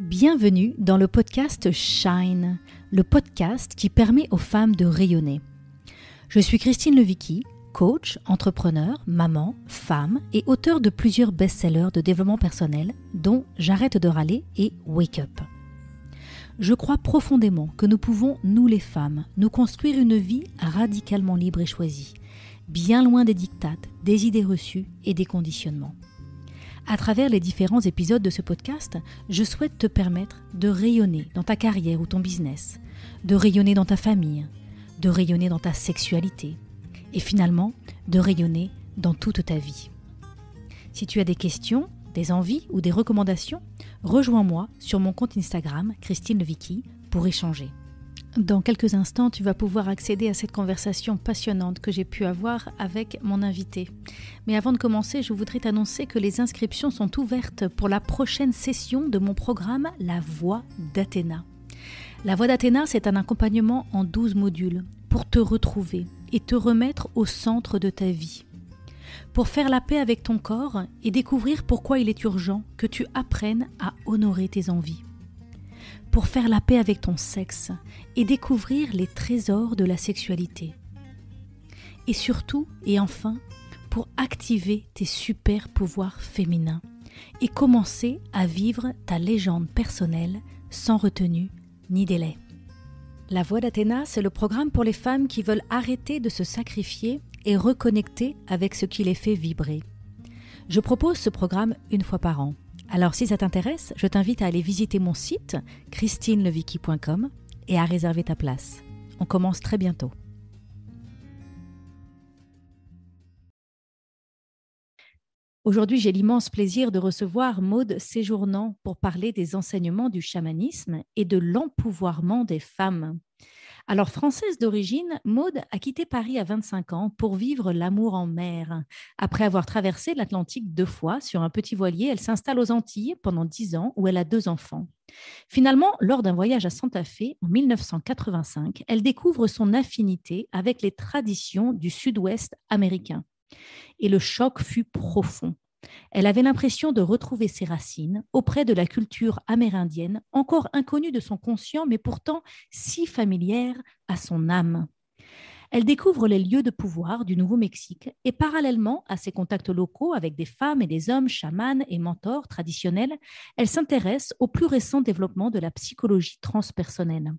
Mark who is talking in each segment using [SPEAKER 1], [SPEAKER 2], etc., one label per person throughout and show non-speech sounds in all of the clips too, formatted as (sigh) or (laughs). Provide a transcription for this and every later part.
[SPEAKER 1] Bienvenue dans le podcast Shine, le podcast qui permet aux femmes de rayonner. Je suis Christine Levicki, coach, entrepreneur, maman, femme et auteur de plusieurs best-sellers de développement personnel, dont J'arrête de râler et Wake Up. Je crois profondément que nous pouvons, nous les femmes, nous construire une vie radicalement libre et choisie, bien loin des dictates, des idées reçues et des conditionnements. À travers les différents épisodes de ce podcast, je souhaite te permettre de rayonner dans ta carrière ou ton business, de rayonner dans ta famille, de rayonner dans ta sexualité et finalement de rayonner dans toute ta vie. Si tu as des questions, des envies ou des recommandations, rejoins-moi sur mon compte Instagram Christine Vicky pour échanger. Dans quelques instants, tu vas pouvoir accéder à cette conversation passionnante que j'ai pu avoir avec mon invité. Mais avant de commencer, je voudrais t'annoncer que les inscriptions sont ouvertes pour la prochaine session de mon programme La Voix d'Athéna. La Voix d'Athéna, c'est un accompagnement en 12 modules pour te retrouver et te remettre au centre de ta vie. Pour faire la paix avec ton corps et découvrir pourquoi il est urgent que tu apprennes à honorer tes envies pour faire la paix avec ton sexe et découvrir les trésors de la sexualité. Et surtout, et enfin, pour activer tes super pouvoirs féminins et commencer à vivre ta légende personnelle sans retenue ni délai. La Voix d'Athéna, c'est le programme pour les femmes qui veulent arrêter de se sacrifier et reconnecter avec ce qui les fait vibrer. Je propose ce programme une fois par an. Alors si ça t'intéresse, je t'invite à aller visiter mon site christineleviki.com et à réserver ta place. On commence très bientôt. Aujourd'hui, j'ai l'immense plaisir de recevoir Maude Séjournant pour parler des enseignements du chamanisme et de l'empouvoirment des femmes. Alors, française d'origine, Maude a quitté Paris à 25 ans pour vivre l'amour en mer. Après avoir traversé l'Atlantique deux fois sur un petit voilier, elle s'installe aux Antilles pendant dix ans où elle a deux enfants. Finalement, lors d'un voyage à Santa Fe en 1985, elle découvre son affinité avec les traditions du sud-ouest américain. Et le choc fut profond. Elle avait l'impression de retrouver ses racines auprès de la culture amérindienne, encore inconnue de son conscient, mais pourtant si familière à son âme. Elle découvre les lieux de pouvoir du Nouveau-Mexique et parallèlement à ses contacts locaux avec des femmes et des hommes chamanes et mentors traditionnels, elle s'intéresse au plus récent développement de la psychologie transpersonnelle.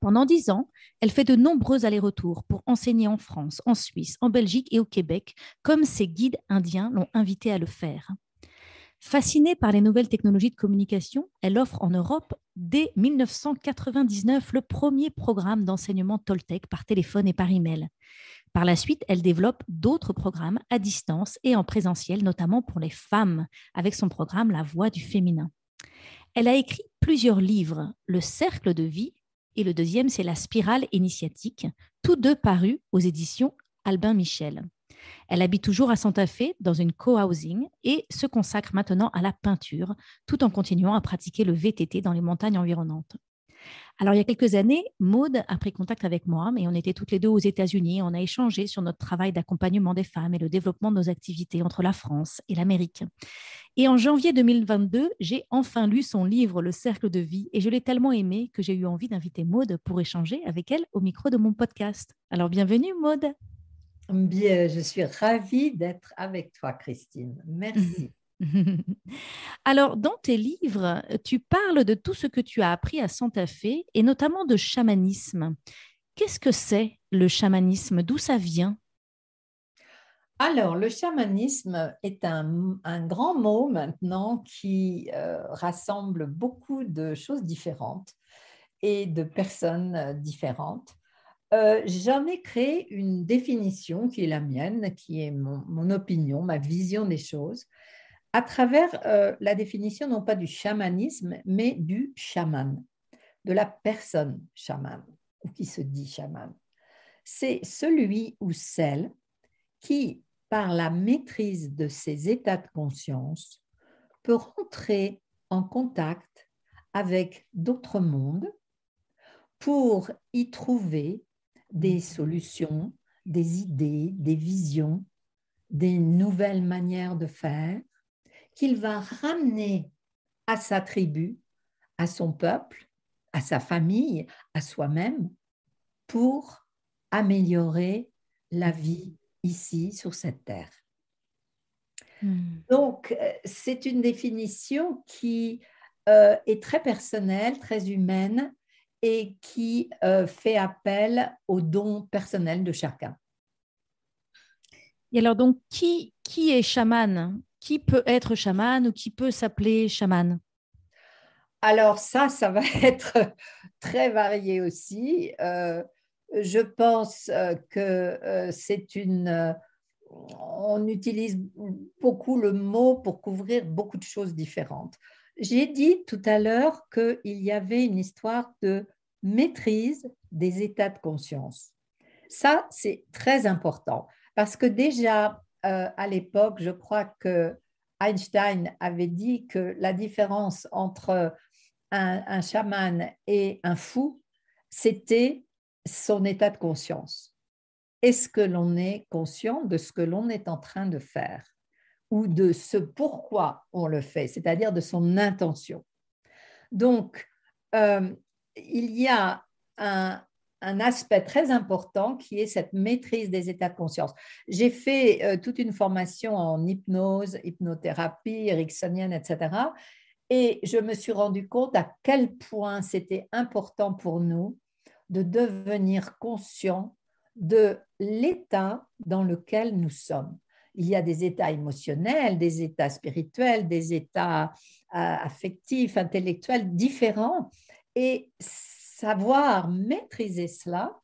[SPEAKER 1] Pendant dix ans, elle fait de nombreux allers-retours pour enseigner en France, en Suisse, en Belgique et au Québec, comme ses guides indiens l'ont invité à le faire. Fascinée par les nouvelles technologies de communication, elle offre en Europe dès 1999 le premier programme d'enseignement Toltec par téléphone et par email. Par la suite, elle développe d'autres programmes à distance et en présentiel, notamment pour les femmes, avec son programme La Voix du féminin. Elle a écrit plusieurs livres, Le cercle de vie, et le deuxième, c'est La spirale initiatique, tous deux parus aux éditions Albin Michel. Elle habite toujours à Santa Fe dans une co-housing et se consacre maintenant à la peinture tout en continuant à pratiquer le VTT dans les montagnes environnantes. Alors, il y a quelques années, Maude a pris contact avec moi, mais on était toutes les deux aux États-Unis. On a échangé sur notre travail d'accompagnement des femmes et le développement de nos activités entre la France et l'Amérique. Et en janvier 2022, j'ai enfin lu son livre Le cercle de vie et je l'ai tellement aimé que j'ai eu envie d'inviter Maude pour échanger avec elle au micro de mon podcast. Alors, bienvenue Maude. Bien, je suis ravie d'être avec
[SPEAKER 2] toi, Christine. Merci. (laughs) (laughs)
[SPEAKER 1] Alors, dans tes livres, tu parles de tout ce que tu as appris à Santa Fe et notamment de chamanisme. Qu'est-ce que c'est le chamanisme D'où ça vient alors,
[SPEAKER 2] le chamanisme est un, grand mot maintenant qui euh, rassemble beaucoup de choses différentes et de personnes euh, différentes. Euh, j'en ai créé une définition qui est la mienne, qui est mon opinion, ma vision des choses, à travers euh, la définition non pas du chamanisme, mais du chaman, de la personne chaman, ou qui se dit chaman. C'est celui ou celle qui, par la maîtrise de ses états de conscience, peut rentrer en contact avec d'autres mondes pour y trouver des solutions, des idées, des visions, des nouvelles manières de faire, qu'il va ramener à sa tribu, à son peuple, à sa famille, à soi-même, pour améliorer la vie ici sur cette terre. Hmm. Donc, euh, c'est une définition qui euh, est très personnelle, très humaine et qui euh, fait appel
[SPEAKER 1] aux dons personnels de chacun. Et alors donc, qui, qui est chaman qui peut être chaman ou qui peut s'appeler chaman
[SPEAKER 2] Alors ça, ça va (laughs) être très varié aussi. Euh, je pense euh, que euh, c'est une... On utilise beaucoup le mot pour couvrir beaucoup de choses différentes. J'ai dit tout à l'heure qu'il y avait une histoire de maîtrise des états de conscience. Ça, c'est très important parce que déjà, euh, à l'époque, je crois que Einstein avait dit que la différence entre un, chaman et un fou, c'était son état de conscience. Est-ce que l'on est conscient de ce que l'on est en train de faire ou de ce pourquoi on le fait, c'est-à-dire de son intention. Donc, euh, il y a un, un aspect très important qui est cette maîtrise des états de conscience. J'ai fait euh, toute une formation en hypnose, hypnothérapie, ericksonienne, etc. Et je me suis rendu compte à quel point c'était important pour nous de devenir conscient de l'état dans lequel nous sommes. Il y a des états émotionnels, des états spirituels, des états euh, affectifs, intellectuels différents. Et savoir maîtriser cela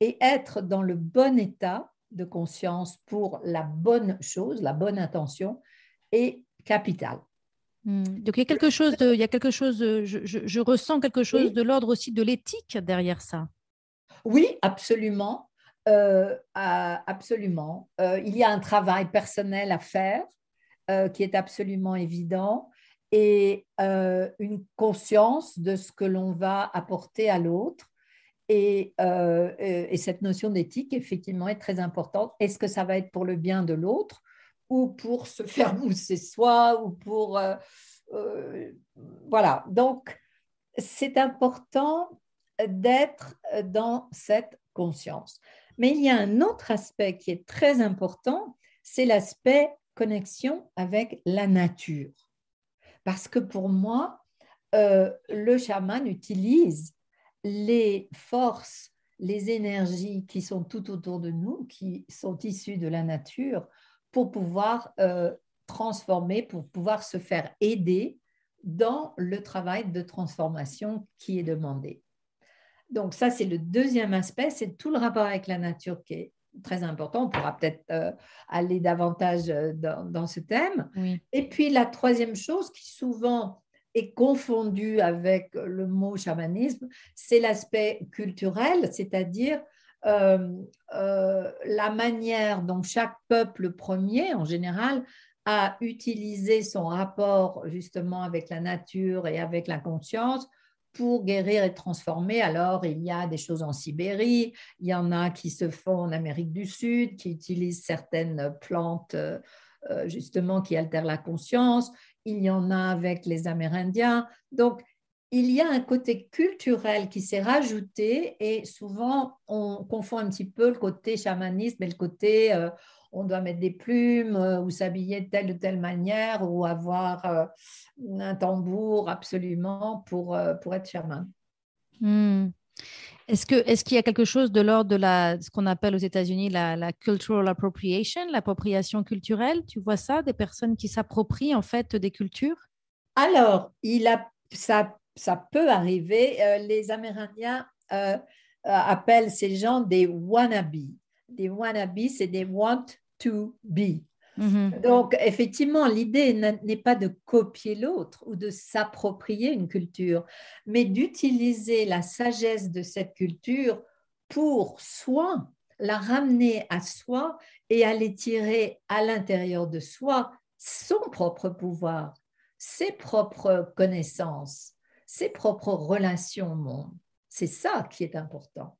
[SPEAKER 2] et être dans le bon état de conscience pour la bonne chose, la bonne intention est capital. Hmm. Donc il y a quelque chose,
[SPEAKER 1] je, ressens quelque chose de l'ordre aussi de l'éthique derrière ça.
[SPEAKER 2] Oui, absolument, euh, absolument. Euh, il y a un travail personnel à faire euh, qui est absolument évident et euh, une conscience de ce que l'on va apporter à l'autre. Euh, et, cette notion d'éthique, effectivement, est très importante. Est-ce que ça va être pour le bien de l'autre ou pour se faire mousser soi ou pour... Euh, voilà, donc c'est important d'être dans cette conscience. Mais il y a un autre aspect qui est très important, c'est l'aspect connexion avec la nature. Parce que pour moi, euh, le chaman utilise les forces, les énergies qui sont tout autour de nous, qui sont issues de la nature, pour pouvoir euh, transformer, pour pouvoir se faire aider dans le travail de transformation qui est demandé. Donc ça, c'est le deuxième aspect, c'est tout le rapport avec la nature qui est très important. On pourra peut-être euh, aller davantage euh, dans, ce thème. Et puis la troisième chose qui souvent est confondue avec le mot chamanisme, c'est l'aspect culturel, c'est-à-dire euh, la manière dont chaque peuple premier, en général, a utilisé son rapport justement avec la nature et avec la conscience pour guérir et transformer. Alors, il y a des choses en Sibérie, il y en a qui se font en Amérique du Sud, qui utilisent certaines plantes euh, euh, justement qui altèrent la conscience, il y en a avec les Amérindiens. Donc, il y a un côté culturel qui s'est rajouté et souvent on confond un petit peu le côté chamanisme et le côté euh, on doit mettre des plumes euh, ou s'habiller de telle ou telle manière ou avoir euh, un tambour absolument pour, euh, pour être charmant.
[SPEAKER 1] Hmm. Est-ce qu'il est y a quelque chose de l'ordre de la, ce qu'on appelle aux États-Unis la, cultural appropriation, l'appropriation culturelle Tu vois ça, des personnes qui s'approprient en fait des cultures Alors, il
[SPEAKER 2] a, ça, peut arriver. les Amérindiens appellent ces gens des wannabes des wannabes, c'est des want to be. Mhm. Donc, effectivement, l'idée n'est pas de copier l'autre ou de s'approprier une culture, mais d'utiliser la sagesse de cette culture pour soi, la ramener à soi et aller tirer à l'intérieur de soi son propre pouvoir, ses propres connaissances, ses propres relations au monde. C'est ça qui est important.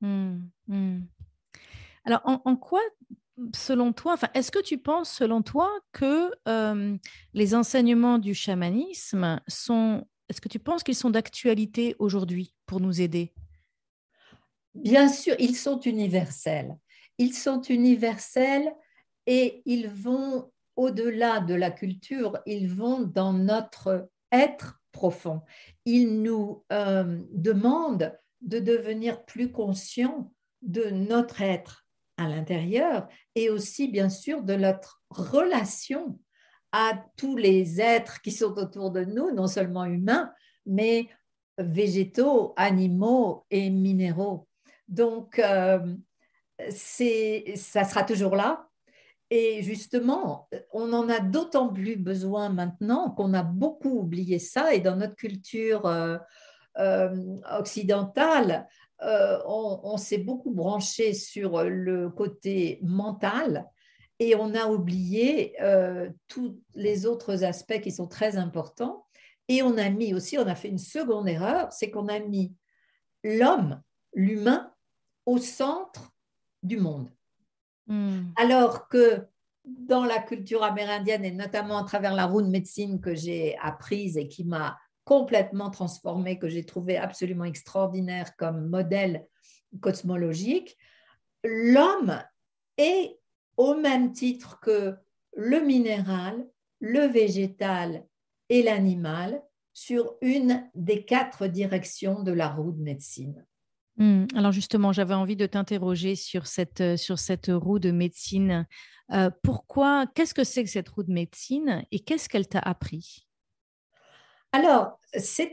[SPEAKER 1] Hmm, hmm. Alors, en, quoi, selon toi, est-ce que tu penses, selon toi, que euh, les enseignements du chamanisme sont, est-ce que tu penses qu'ils sont d'actualité aujourd'hui pour nous aider
[SPEAKER 2] Bien sûr, ils sont universels. Ils sont universels et ils vont au-delà de la culture, ils vont dans notre être profond. Ils nous euh, demandent de devenir plus conscients de notre être à l'intérieur et aussi bien sûr de notre relation à tous les êtres qui sont autour de nous, non seulement humains, mais végétaux, animaux et minéraux. Donc, euh, ça sera toujours là. Et justement, on en a d'autant plus besoin maintenant qu'on a beaucoup oublié ça. Et dans notre culture euh, euh, occidentale, euh, on, s'est beaucoup branché sur euh, le côté mental et on a oublié euh, tous les autres aspects qui sont très importants. Et on a mis aussi, on a fait une seconde erreur, c'est qu'on a mis l'homme, l'humain, au centre du monde. Hmm. Alors que dans la culture amérindienne, et notamment à travers la roue de médecine que j'ai apprise et qui m'a complètement transformé que j'ai trouvé absolument extraordinaire comme modèle cosmologique, l'homme est au même titre que le minéral, le végétal et l'animal sur une des quatre directions de la roue de médecine.
[SPEAKER 1] Hmm. Alors justement, j'avais envie de t'interroger sur cette, euh, sur cette roue de médecine. Euh, pourquoi, qu'est-ce que c'est que cette roue de médecine et qu'est-ce qu'elle t'a appris
[SPEAKER 2] alors, c'est,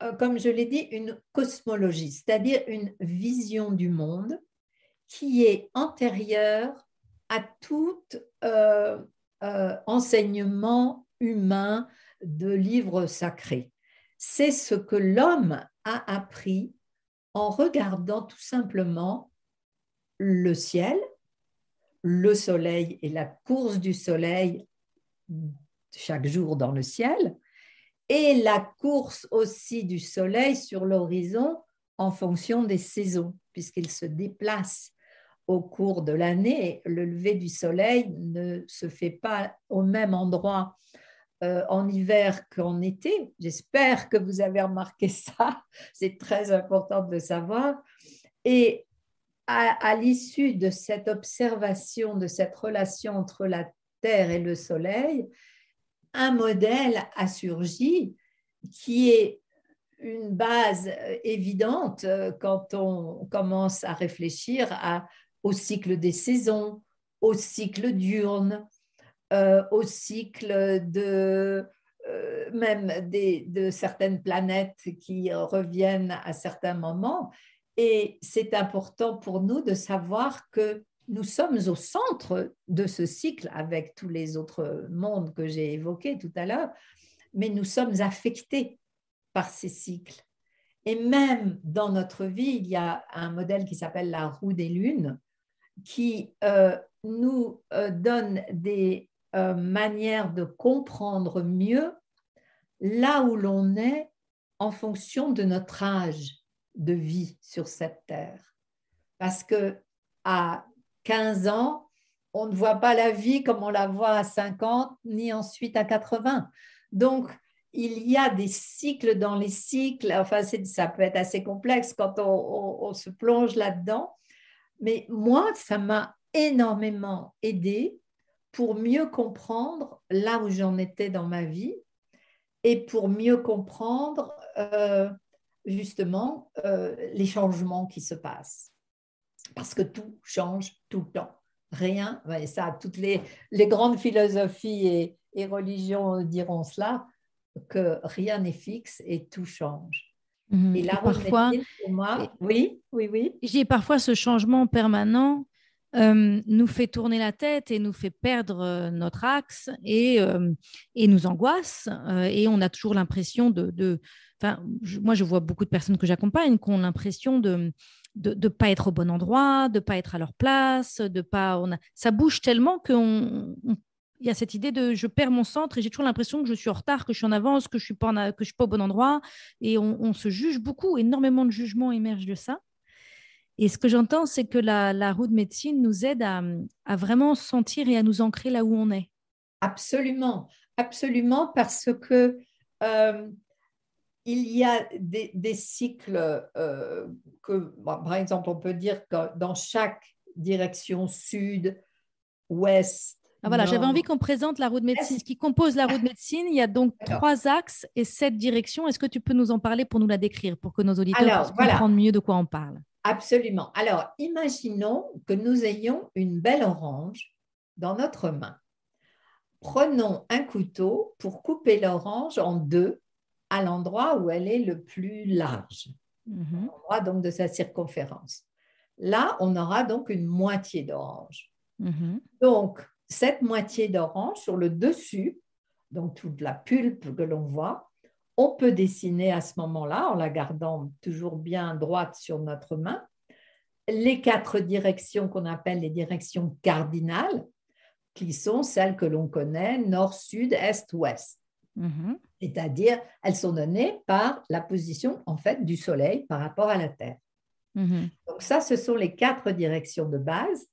[SPEAKER 2] euh, comme je l'ai dit, une cosmologie, c'est-à-dire une vision du monde qui est antérieure à tout euh, euh, enseignement humain de livres sacrés. C'est ce que l'homme a appris en regardant tout simplement le ciel, le soleil et la course du soleil chaque jour dans le ciel, et la course aussi du soleil sur l'horizon en fonction des saisons, puisqu'il se déplace au cours de l'année. Le lever du soleil ne se fait pas au même endroit euh, en hiver qu'en été. J'espère que vous avez remarqué (laughs) ça. C'est très important de savoir. Et à l'issue de cette observation, de cette relation entre la Terre et le Soleil, un modèle a surgi qui est une base euh, évidente euh, quand on commence à réfléchir à, au cycle des saisons, au cycle diurne, euh, au cycle de même de certaines planètes qui reviennent à certains moments. Et c'est important pour nous de savoir que nous sommes au centre de ce cycle avec tous les autres mondes que j'ai évoqués tout à l'heure, mais nous sommes affectés par ces cycles. Et même dans notre vie, il y a un modèle qui s'appelle la roue des lunes, qui euh, nous euh, donne des euh, manières de comprendre mieux là où l'on est en fonction de notre âge de vie sur cette terre. Parce que à 15 ans, on ne voit pas la vie comme on la voit à 50, ni ensuite à 80. Donc, il y a des cycles dans les cycles. Enfin, ça peut être assez complexe quand on, se plonge là-dedans. Mais moi, ça m'a énormément aidé pour mieux comprendre là où j'en étais dans ma vie et pour mieux comprendre euh, justement euh, les changements qui se passent parce que tout change tout le temps. Rien, et ça, toutes les, les grandes philosophies et, religions diront cela, que rien n'est fixe et tout change.
[SPEAKER 1] Mhm. et là, parfois, pour moi, oui, oui, oui. J'ai parfois ce changement permanent euh, nous fait tourner la tête et nous fait perdre euh, notre axe et, euh, et nous angoisse. et on a toujours l'impression de. de moi, je vois beaucoup de personnes que j'accompagne qui ont l'impression de, de ne pas être au bon endroit, de ne pas être à leur place, de pas. On a, ça bouge tellement qu'on. il y a cette idée de je perds mon centre et j'ai toujours l'impression que je suis en retard, que je suis en avance, que je suis pas que je suis pas au bon endroit et on, se juge beaucoup, énormément de jugements émergent de ça. Et ce que j'entends, c'est que la, la, roue de médecine nous aide à, vraiment sentir et à nous ancrer là où on est.
[SPEAKER 2] Absolument, absolument, parce que euh, il y a des, cycles euh, que, par exemple, on peut dire que dans chaque direction sud, ouest, ah, voilà, j'avais envie
[SPEAKER 1] qu'on présente la roue de médecine. Ce qui compose la roue de médecine, il y a donc trois axes et sept directions. Est-ce que tu peux nous en parler pour nous la décrire, pour que nos auditeurs comprennent mieux de quoi on parle
[SPEAKER 2] Absolument. Alors, imaginons que nous ayons une belle orange dans notre main. Prenons un couteau pour couper l'orange en deux à l'endroit où elle est le plus large, mm-hmm. donc de sa circonférence. Là, on aura donc une moitié d'orange. Mm-hmm. Donc, cette moitié d'orange sur le dessus, donc toute la pulpe que l'on voit, on peut dessiner à ce moment-là, en la gardant toujours bien droite sur notre main, les quatre directions qu'on appelle les directions cardinales, qui sont celles que l'on connaît, nord, sud, est, ouest. Mhm. C'est-à-dire, elles sont données par la position en fait du Soleil par rapport à la Terre. Mhm. Donc ça, ce sont les quatre directions de base.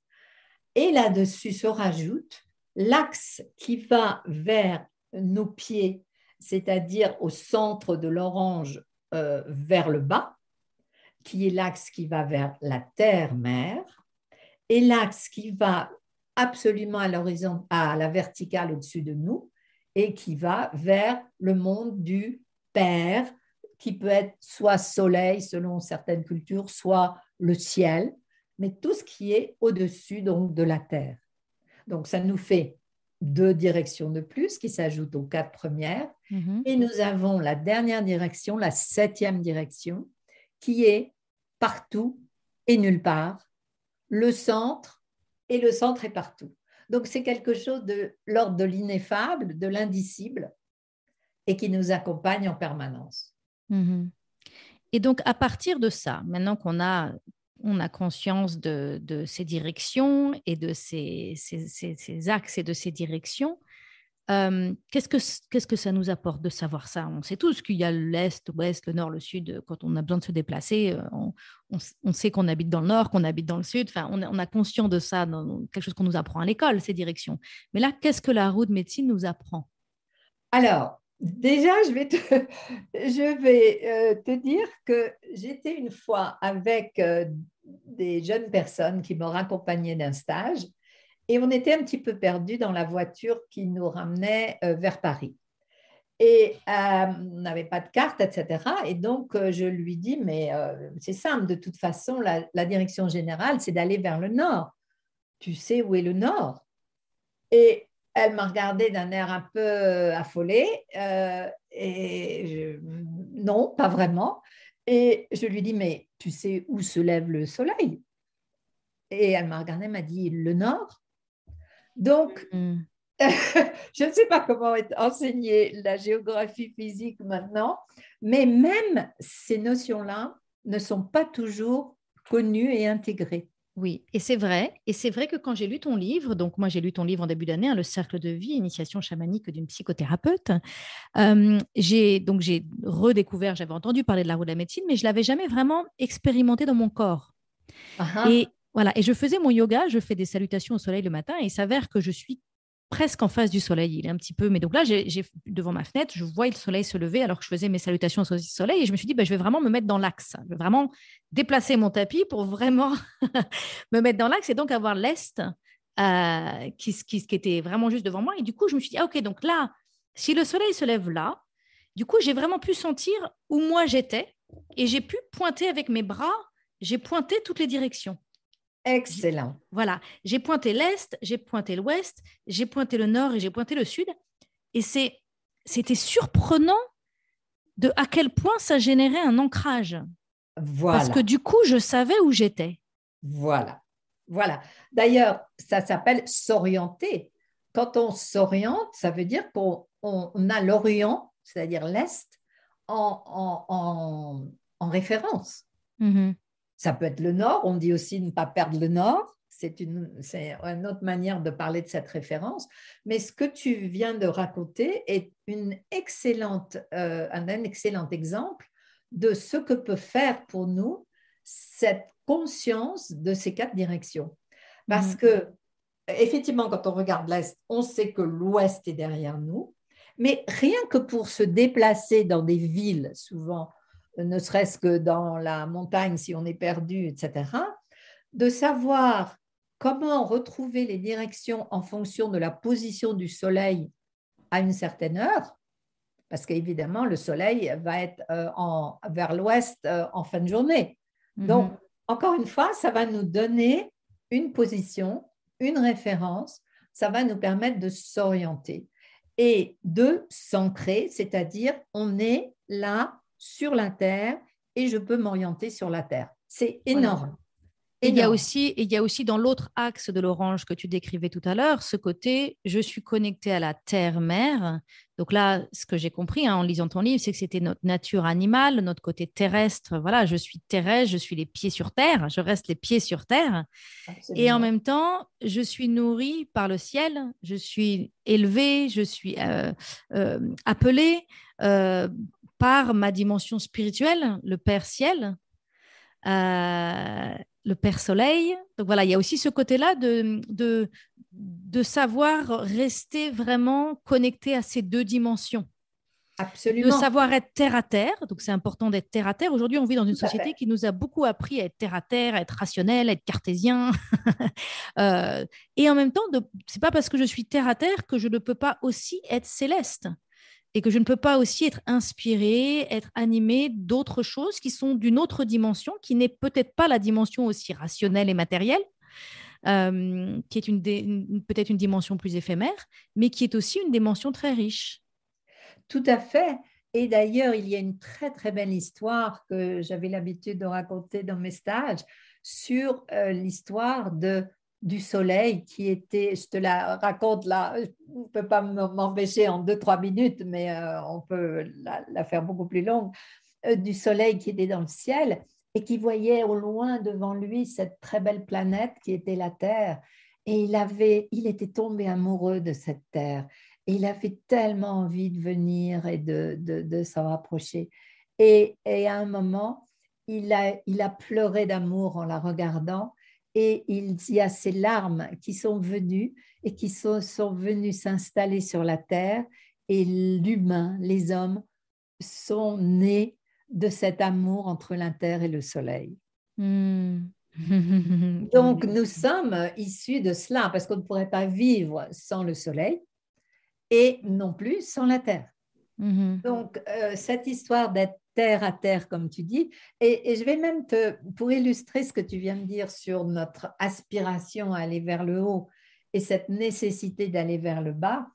[SPEAKER 2] Et là-dessus se rajoute l'axe qui va vers nos pieds, c'est-à-dire au centre de l'orange euh, vers le bas, qui est l'axe qui va vers la Terre-Mère, et l'axe qui va absolument à l'horizon, à la verticale au-dessus de nous, et qui va vers le monde du Père, qui peut être soit soleil selon certaines cultures, soit le ciel, mais tout ce qui est au-dessus donc de la Terre. Donc ça nous fait deux directions de plus qui s'ajoutent aux quatre premières. Mm-hmm. Et nous avons la dernière direction, la septième direction, qui est partout et nulle part, le centre, et le centre est partout. Donc c'est quelque chose de l'ordre de l'ineffable, de l'indicible, et qui nous accompagne en
[SPEAKER 1] permanence. Mhm. Et donc à partir de ça, maintenant qu'on a conscience de, de, ces directions et de ces, ces, axes et de ces directions, euh, qu'est-ce, que, qu'est-ce que ça nous apporte de savoir ça On sait tous qu'il y a l'Est, l'Ouest, le Nord, le Sud. Euh, quand on a besoin de se déplacer, euh, on, sait qu'on habite dans le Nord, qu'on habite dans le Sud. Enfin, on, on a conscience de ça, dans quelque chose qu'on nous apprend à l'école, ces directions. Mais là, qu'est-ce que la roue médecine nous apprend
[SPEAKER 2] Alors, déjà, je vais te, (laughs) je vais, te dire que j'étais une fois avec des jeunes personnes qui m'ont raccompagnée d'un stage et on était un petit peu perdus dans la voiture qui nous ramenait euh, vers Paris. Et euh, on n'avait pas de carte, etc. Et donc, euh, je lui dis, mais c'est simple, de toute façon, la, direction générale, c'est d'aller vers le nord. Tu sais où est le nord Et elle m'a regardé d'un air un peu affolé. et non, pas vraiment. Et je lui dis, mais tu sais où se lève le soleil Et elle m'a regardé, m'a dit, le nord donc, mm. (laughs) je ne sais pas comment est enseigner la géographie physique maintenant, mais même ces notions-là ne sont pas toujours connues et
[SPEAKER 1] intégrées. Oui, et c'est vrai. Et c'est vrai que quand j'ai lu ton livre, donc moi j'ai lu ton livre en début d'année, hein, Le cercle de vie, initiation chamanique d'une psychothérapeute, euh, j'ai donc j'ai redécouvert, j'avais entendu parler de la roue de la médecine, mais je l'avais jamais vraiment expérimenté dans mon corps. Ah, ah. Voilà, et je faisais mon yoga, je fais des salutations au soleil le matin, et il s'avère que je suis presque en face du soleil. Il est un petit peu, mais donc là, j'ai devant ma fenêtre, je vois le soleil se lever alors que je faisais mes salutations au soleil, et je me suis dit, bah, je vais vraiment me mettre dans l'axe, je vais vraiment déplacer mon tapis pour vraiment (laughs) me mettre dans l'axe et donc avoir l'est euh, qui, était vraiment juste devant moi. Et du coup, je me suis dit, ah, ok, donc là, si le soleil se lève là, du coup, j'ai vraiment pu sentir où moi j'étais et j'ai pu pointer avec mes bras, j'ai pointé toutes les directions. Excellent. Voilà, j'ai pointé l'Est, j'ai pointé l'Ouest, j'ai pointé le Nord et j'ai pointé le Sud. Et c'était surprenant de à quel point ça générait un ancrage. Voilà. Parce que du coup, je savais où j'étais.
[SPEAKER 2] Voilà. Voilà. D'ailleurs, ça s'appelle s'orienter. Quand on s'oriente, ça veut dire qu'on a l'Orient, c'est-à-dire l'Est, en, référence. Mm-hmm. Ça peut être le nord, on dit aussi ne pas perdre le nord, c'est une, une, autre manière de parler de cette référence, mais ce que tu viens de raconter est une excellente, euh, un, excellent exemple de ce que peut faire pour nous cette conscience de ces quatre directions. Parce mm. que, effectivement, quand on regarde l'Est, on sait que l'Ouest est derrière nous, mais rien que pour se déplacer dans des villes souvent ne serait-ce que dans la montagne si on est perdu, etc., de savoir comment retrouver les directions en fonction de la position du soleil à une certaine heure, parce qu'évidemment, le soleil va être euh, vers l'ouest euh, en fin de journée. Mm-hmm. Donc, encore une fois, ça va nous donner une position, une référence, ça va nous permettre de s'orienter. Et de s'ancrer, c'est-à-dire on est
[SPEAKER 1] là sur la Terre et je peux m'orienter sur la Terre. C'est énorme. Et il, y a aussi, il y a aussi dans l'autre axe de l'orange que tu décrivais tout à l'heure, ce côté je suis connecté à la terre-mère. Donc là, ce que j'ai compris hein, en lisant ton livre, c'est que c'était notre nature animale, notre côté terrestre. Voilà, je suis terrestre, je suis les pieds sur terre, je reste les pieds sur terre. Et en même temps, je suis nourri par le ciel, je suis élevé, je suis euh, euh, euh par ma dimension spirituelle, le Père Ciel, euh, le Père Soleil. Donc voilà, il y a aussi ce côté-là de, de, savoir rester vraiment connecté à ces deux dimensions. Absolument. De savoir être terre à terre. Donc c'est important d'être terre à terre. Aujourd'hui, on vit dans une société qui nous a beaucoup appris à être terre à terre, à être rationnel, à être cartésien. (laughs) Euh, et en même temps, ce c'est pas parce que je suis terre à terre que je ne peux pas aussi être céleste et que je ne peux pas aussi être inspirée, être animée d'autres choses qui sont d'une autre dimension, qui n'est peut-être pas la dimension aussi rationnelle et matérielle, euh, qui est peut-être une dimension plus éphémère, mais qui est aussi une dimension très riche. Tout à fait. Et d'ailleurs, il y a
[SPEAKER 2] une très très belle histoire que j'avais l'habitude de raconter dans mes stages sur euh, l'histoire de du soleil qui était, je te la raconte là, on ne peux pas m'empêcher en deux, trois minutes, mais euh, on peut la, faire beaucoup plus longue, euh, du soleil qui était dans le ciel et qui voyait au loin devant lui cette très belle planète qui était la Terre. Et il, avait, il était tombé amoureux de cette Terre. Et il avait tellement envie de venir et de, s'en rapprocher. Et, et, à un moment, il il a pleuré d'amour en la regardant et il y a ces larmes qui sont venues et qui sont, venues s'installer sur la terre et l'humain, les hommes sont nés de cet amour entre la terre et le soleil.
[SPEAKER 1] Hmm. (laughs)
[SPEAKER 2] Donc nous sommes issus de cela parce qu'on ne pourrait pas vivre sans le soleil et non plus sans la terre.
[SPEAKER 1] Hmm. Donc
[SPEAKER 2] euh, cette histoire d'être terre à terre, comme tu dis. Et, je vais même te, pour illustrer ce que tu viens de dire sur notre aspiration à aller vers le haut et cette nécessité d'aller vers le bas,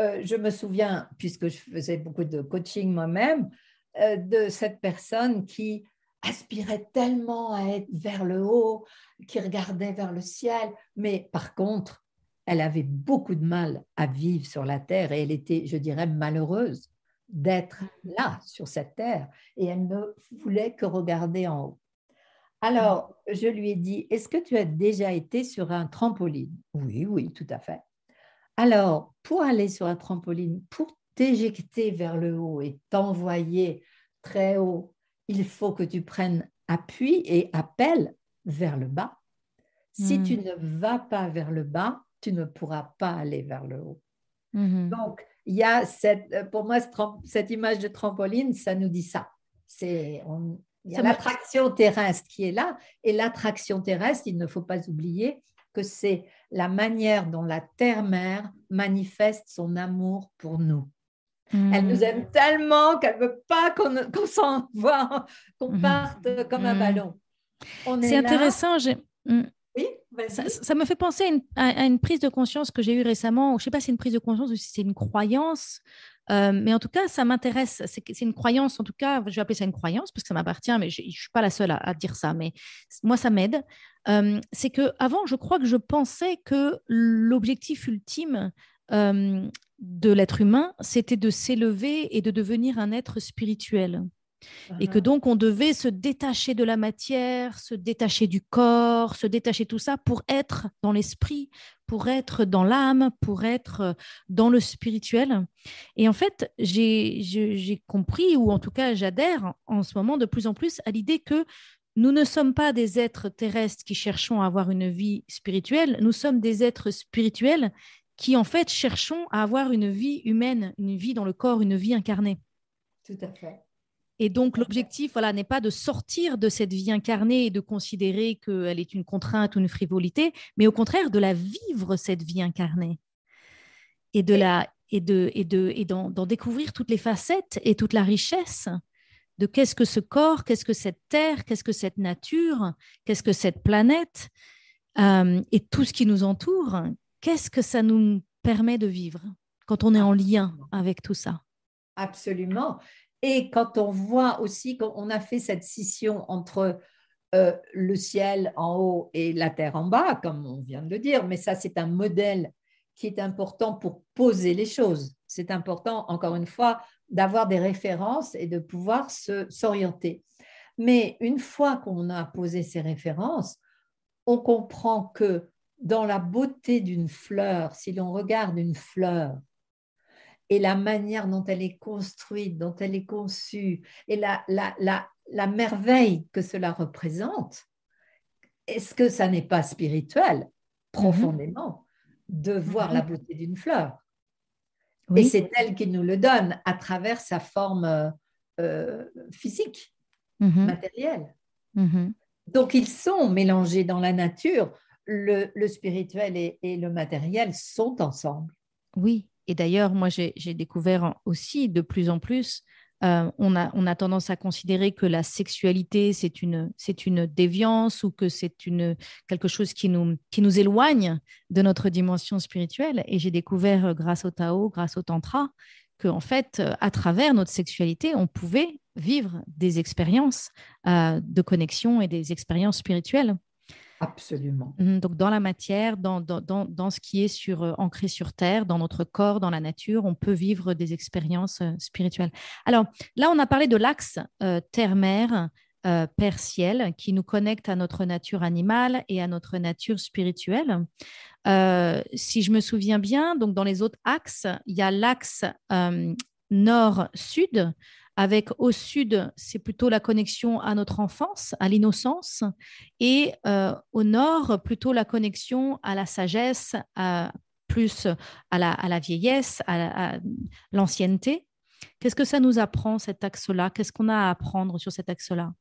[SPEAKER 2] euh, je me souviens, puisque je faisais beaucoup de coaching moi-même, euh, de cette personne qui aspirait tellement à être vers le haut, qui regardait vers le ciel, mais par contre, elle avait beaucoup de mal à vivre sur la terre et elle était, je dirais, malheureuse d'être mm. là, sur cette terre, et elle ne voulait que regarder en haut. Alors, mm. je lui ai dit, est-ce que tu as déjà été sur un trampoline Oui, oui, tout à fait. Alors, pour aller sur un trampoline, pour t'éjecter vers le haut et t'envoyer très haut, il faut que tu prennes appui et appel vers le bas. Si mm. tu ne vas pas vers le bas, tu ne pourras pas aller vers le haut. Mm-hmm. Donc, il y a cette, euh, pour moi, cette image de trampoline, ça nous dit ça. C'est, il y a l'attraction terrestre qui est là, et l'attraction terrestre, il ne faut pas oublier que c'est la manière dont la terre-mère manifeste son amour pour nous. Hmm. Elle nous aime tellement qu'elle ne veut pas qu'on qu qu'on hmm. parte comme un hmm. ballon. C'est intéressant. J'ai...
[SPEAKER 1] Ça, me fait penser à une, prise de conscience que j'ai eue récemment. Je ne sais pas si c'est une prise de conscience ou si c'est une croyance, euh, mais en tout cas, ça m'intéresse. C'est une croyance, en tout cas, je vais appeler ça une croyance parce que ça m'appartient, mais je ne suis pas la seule à, dire ça. Mais moi, ça m'aide. Euh, c'est que avant, je crois que je pensais que l'objectif ultime euh, de l'être humain, c'était de s'élever et de devenir un être spirituel. Et que ah. donc on devait se détacher de la matière, se détacher du corps, se détacher tout ça pour être dans l'esprit, pour être dans l'âme, pour être euh, dans le spirituel. Et en fait, j'ai compris, ou en tout cas j'adhère en ce moment de plus en plus à l'idée que nous ne sommes pas des êtres terrestres qui cherchons à avoir une vie spirituelle, nous sommes des êtres spirituels qui en fait cherchons à avoir une vie humaine, une vie dans le corps, une vie incarnée. Tout à fait. Et donc, l'objectif voilà, n'est pas de sortir de cette vie incarnée et de considérer qu'elle est une contrainte ou une frivolité, mais au contraire de la vivre, cette vie incarnée, et de la et de et de et d'en découvrir toutes les facettes et toute la richesse de qu'est-ce que ce corps, qu'est-ce que cette terre, qu'est-ce que cette nature, qu'est-ce que cette planète euh, et tout ce qui nous entoure, qu'est-ce que ça nous permet de vivre quand on est en lien avec tout ça.
[SPEAKER 2] Absolument. Et quand on voit aussi qu'on a fait cette scission entre euh, le ciel en haut et la terre en bas, comme on vient de le dire, mais ça c'est un modèle qui est important pour poser les choses. C'est important, encore une fois, d'avoir des références et de pouvoir s'orienter. Mais une fois qu'on a posé ces références, on comprend que dans la beauté d'une fleur, si l'on regarde une fleur, et la manière dont elle est construite, dont elle est conçue, et la, la, merveille que cela représente, est-ce que ça n'est pas spirituel, mhm. profondément, de mhm. voir la beauté d'une fleur Et c'est elle qui nous le donne à travers sa forme euh, physique, mhm. matérielle. Donc ils sont mélangés dans la nature. Le, spirituel et le matériel sont ensemble.
[SPEAKER 1] Oui, et d'ailleurs, moi, j'ai découvert aussi de plus en plus, euh, on, a, tendance à considérer que la sexualité, c'est une, une déviance ou que c'est quelque chose qui nous, qui nous éloigne de notre dimension spirituelle. Et j'ai découvert, euh, grâce au Tao, grâce au Tantra, qu'en fait, euh, à travers notre sexualité, on pouvait vivre des expériences de connexion et des expériences spirituelles. Absolument. Mmh donc dans la matière, dans, dans, dans ce qui est sur, euh, ancré sur Terre, dans notre corps, dans la nature, on peut vivre des expériences euh, spirituelles. Alors là, on a parlé de l'axe euh, Terre-Mer. Euh, Père-Ciel, qui nous connecte à notre nature animale et à notre nature spirituelle. si je me souviens bien, donc dans les autres axes, il y a l'axe nord-sud avec au sud, c'est plutôt la connexion à notre enfance, à l'innocence, et euh, au nord, plutôt la connexion à la sagesse, plus à la, à la vieillesse, à, l'ancienneté. Qu'est-ce que ça nous apprend, cet axe-là Qu'est-ce qu'on a à apprendre sur cet axe-là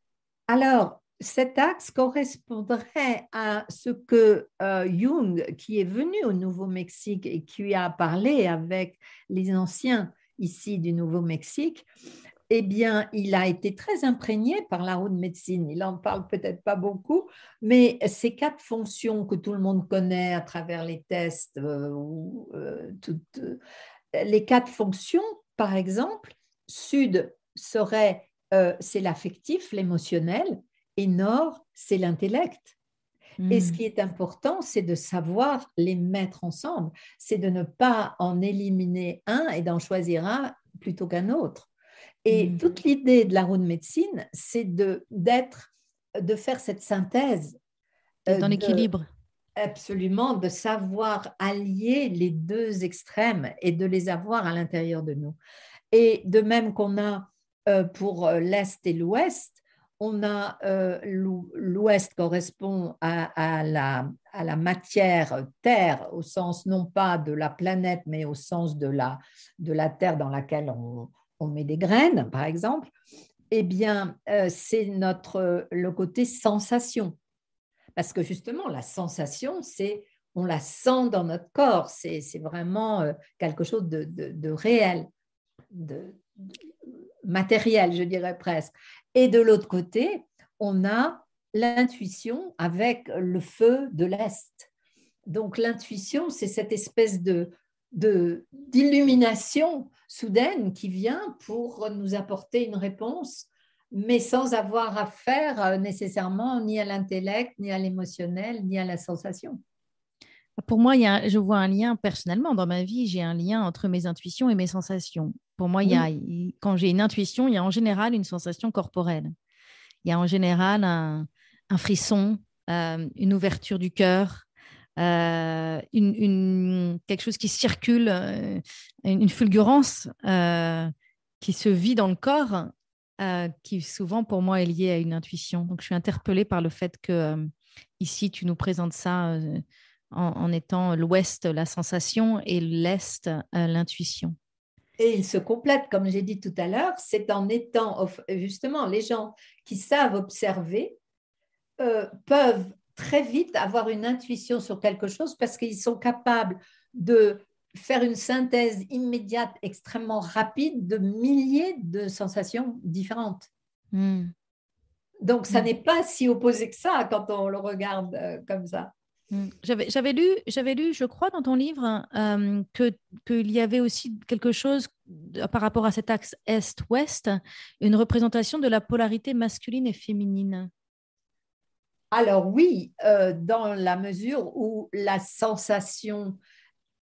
[SPEAKER 2] Alors, cet axe correspondrait à ce que euh, Jung, qui est venu au Nouveau-Mexique et qui a parlé avec les anciens ici du Nouveau-Mexique, eh bien, il a été très imprégné par la roue de médecine. Il en parle peut-être pas beaucoup, mais ces quatre fonctions que tout le monde connaît à travers les tests, euh, ou, euh, toutes, euh, les quatre fonctions, par exemple, sud serait c'est l'affectif, l'émotionnel, et nord c'est l'intellect. Et ce hmm. qui est important, c'est de savoir les mettre ensemble, c'est de ne pas en éliminer un et d'en choisir un plutôt qu'un autre. Et mm. toute l'idée de la roue de médecine, c'est de, d'être, de faire cette synthèse. Euh, dans l'équilibre. absolument, de savoir allier les deux extrêmes et de les avoir à l'intérieur de nous. Et de même qu'on a euh, pour euh, l'Est et l'Ouest, on a l'Ouest correspond à, la, à, la, matière Terre au sens non pas de la planète mais au sens de la, de la Terre dans laquelle on, on met des graines, par exemple, eh bien, euh, c'est notre euh, le côté sensation. Parce que justement, la sensation, c'est on la sent dans notre corps, c'est vraiment euh, quelque chose de, réel, de, matériel, je dirais presque. Et de l'autre côté, on a l'intuition avec le feu de l'Est. Donc l'intuition, c'est cette espèce de, d'illumination soudaine qui vient pour nous apporter une réponse, mais sans avoir affaire euh, nécessairement ni à l'intellect, ni à l'émotionnel, ni à la sensation.
[SPEAKER 1] Pour moi, il je vois un lien personnellement dans ma vie, j'ai un lien entre mes intuitions et mes sensations. Pour moi, quand j'ai une intuition, il y a en général une sensation corporelle. Il y a en général un, frisson, euh, une ouverture du cœur, euh, une, quelque chose qui circule, euh, une, fulgurance euh, qui se vit dans le corps, qui souvent pour moi est liée à une intuition. Donc je suis interpellée par le fait que ici tu nous présentes ça en, étant l'ouest la sensation et l'est l'intuition.
[SPEAKER 2] Et ils se complètent, comme j'ai dit tout à l'heure, c'est en étant, justement, les gens qui savent observer peuvent très vite avoir une intuition sur quelque chose parce qu'ils sont capables de faire une synthèse immédiate, extrêmement rapide, de milliers de sensations différentes. Hmm. Donc, ça hmm. n'est pas si opposé que ça quand on le regarde
[SPEAKER 1] euh, comme ça. Hmm. J'avais lu, lu, je crois, dans ton livre, hein, euh, qu'il y avait aussi quelque chose par rapport à cet axe Est-Ouest, une représentation de la polarité masculine et féminine.
[SPEAKER 2] Alors oui, euh, dans la mesure où la sensation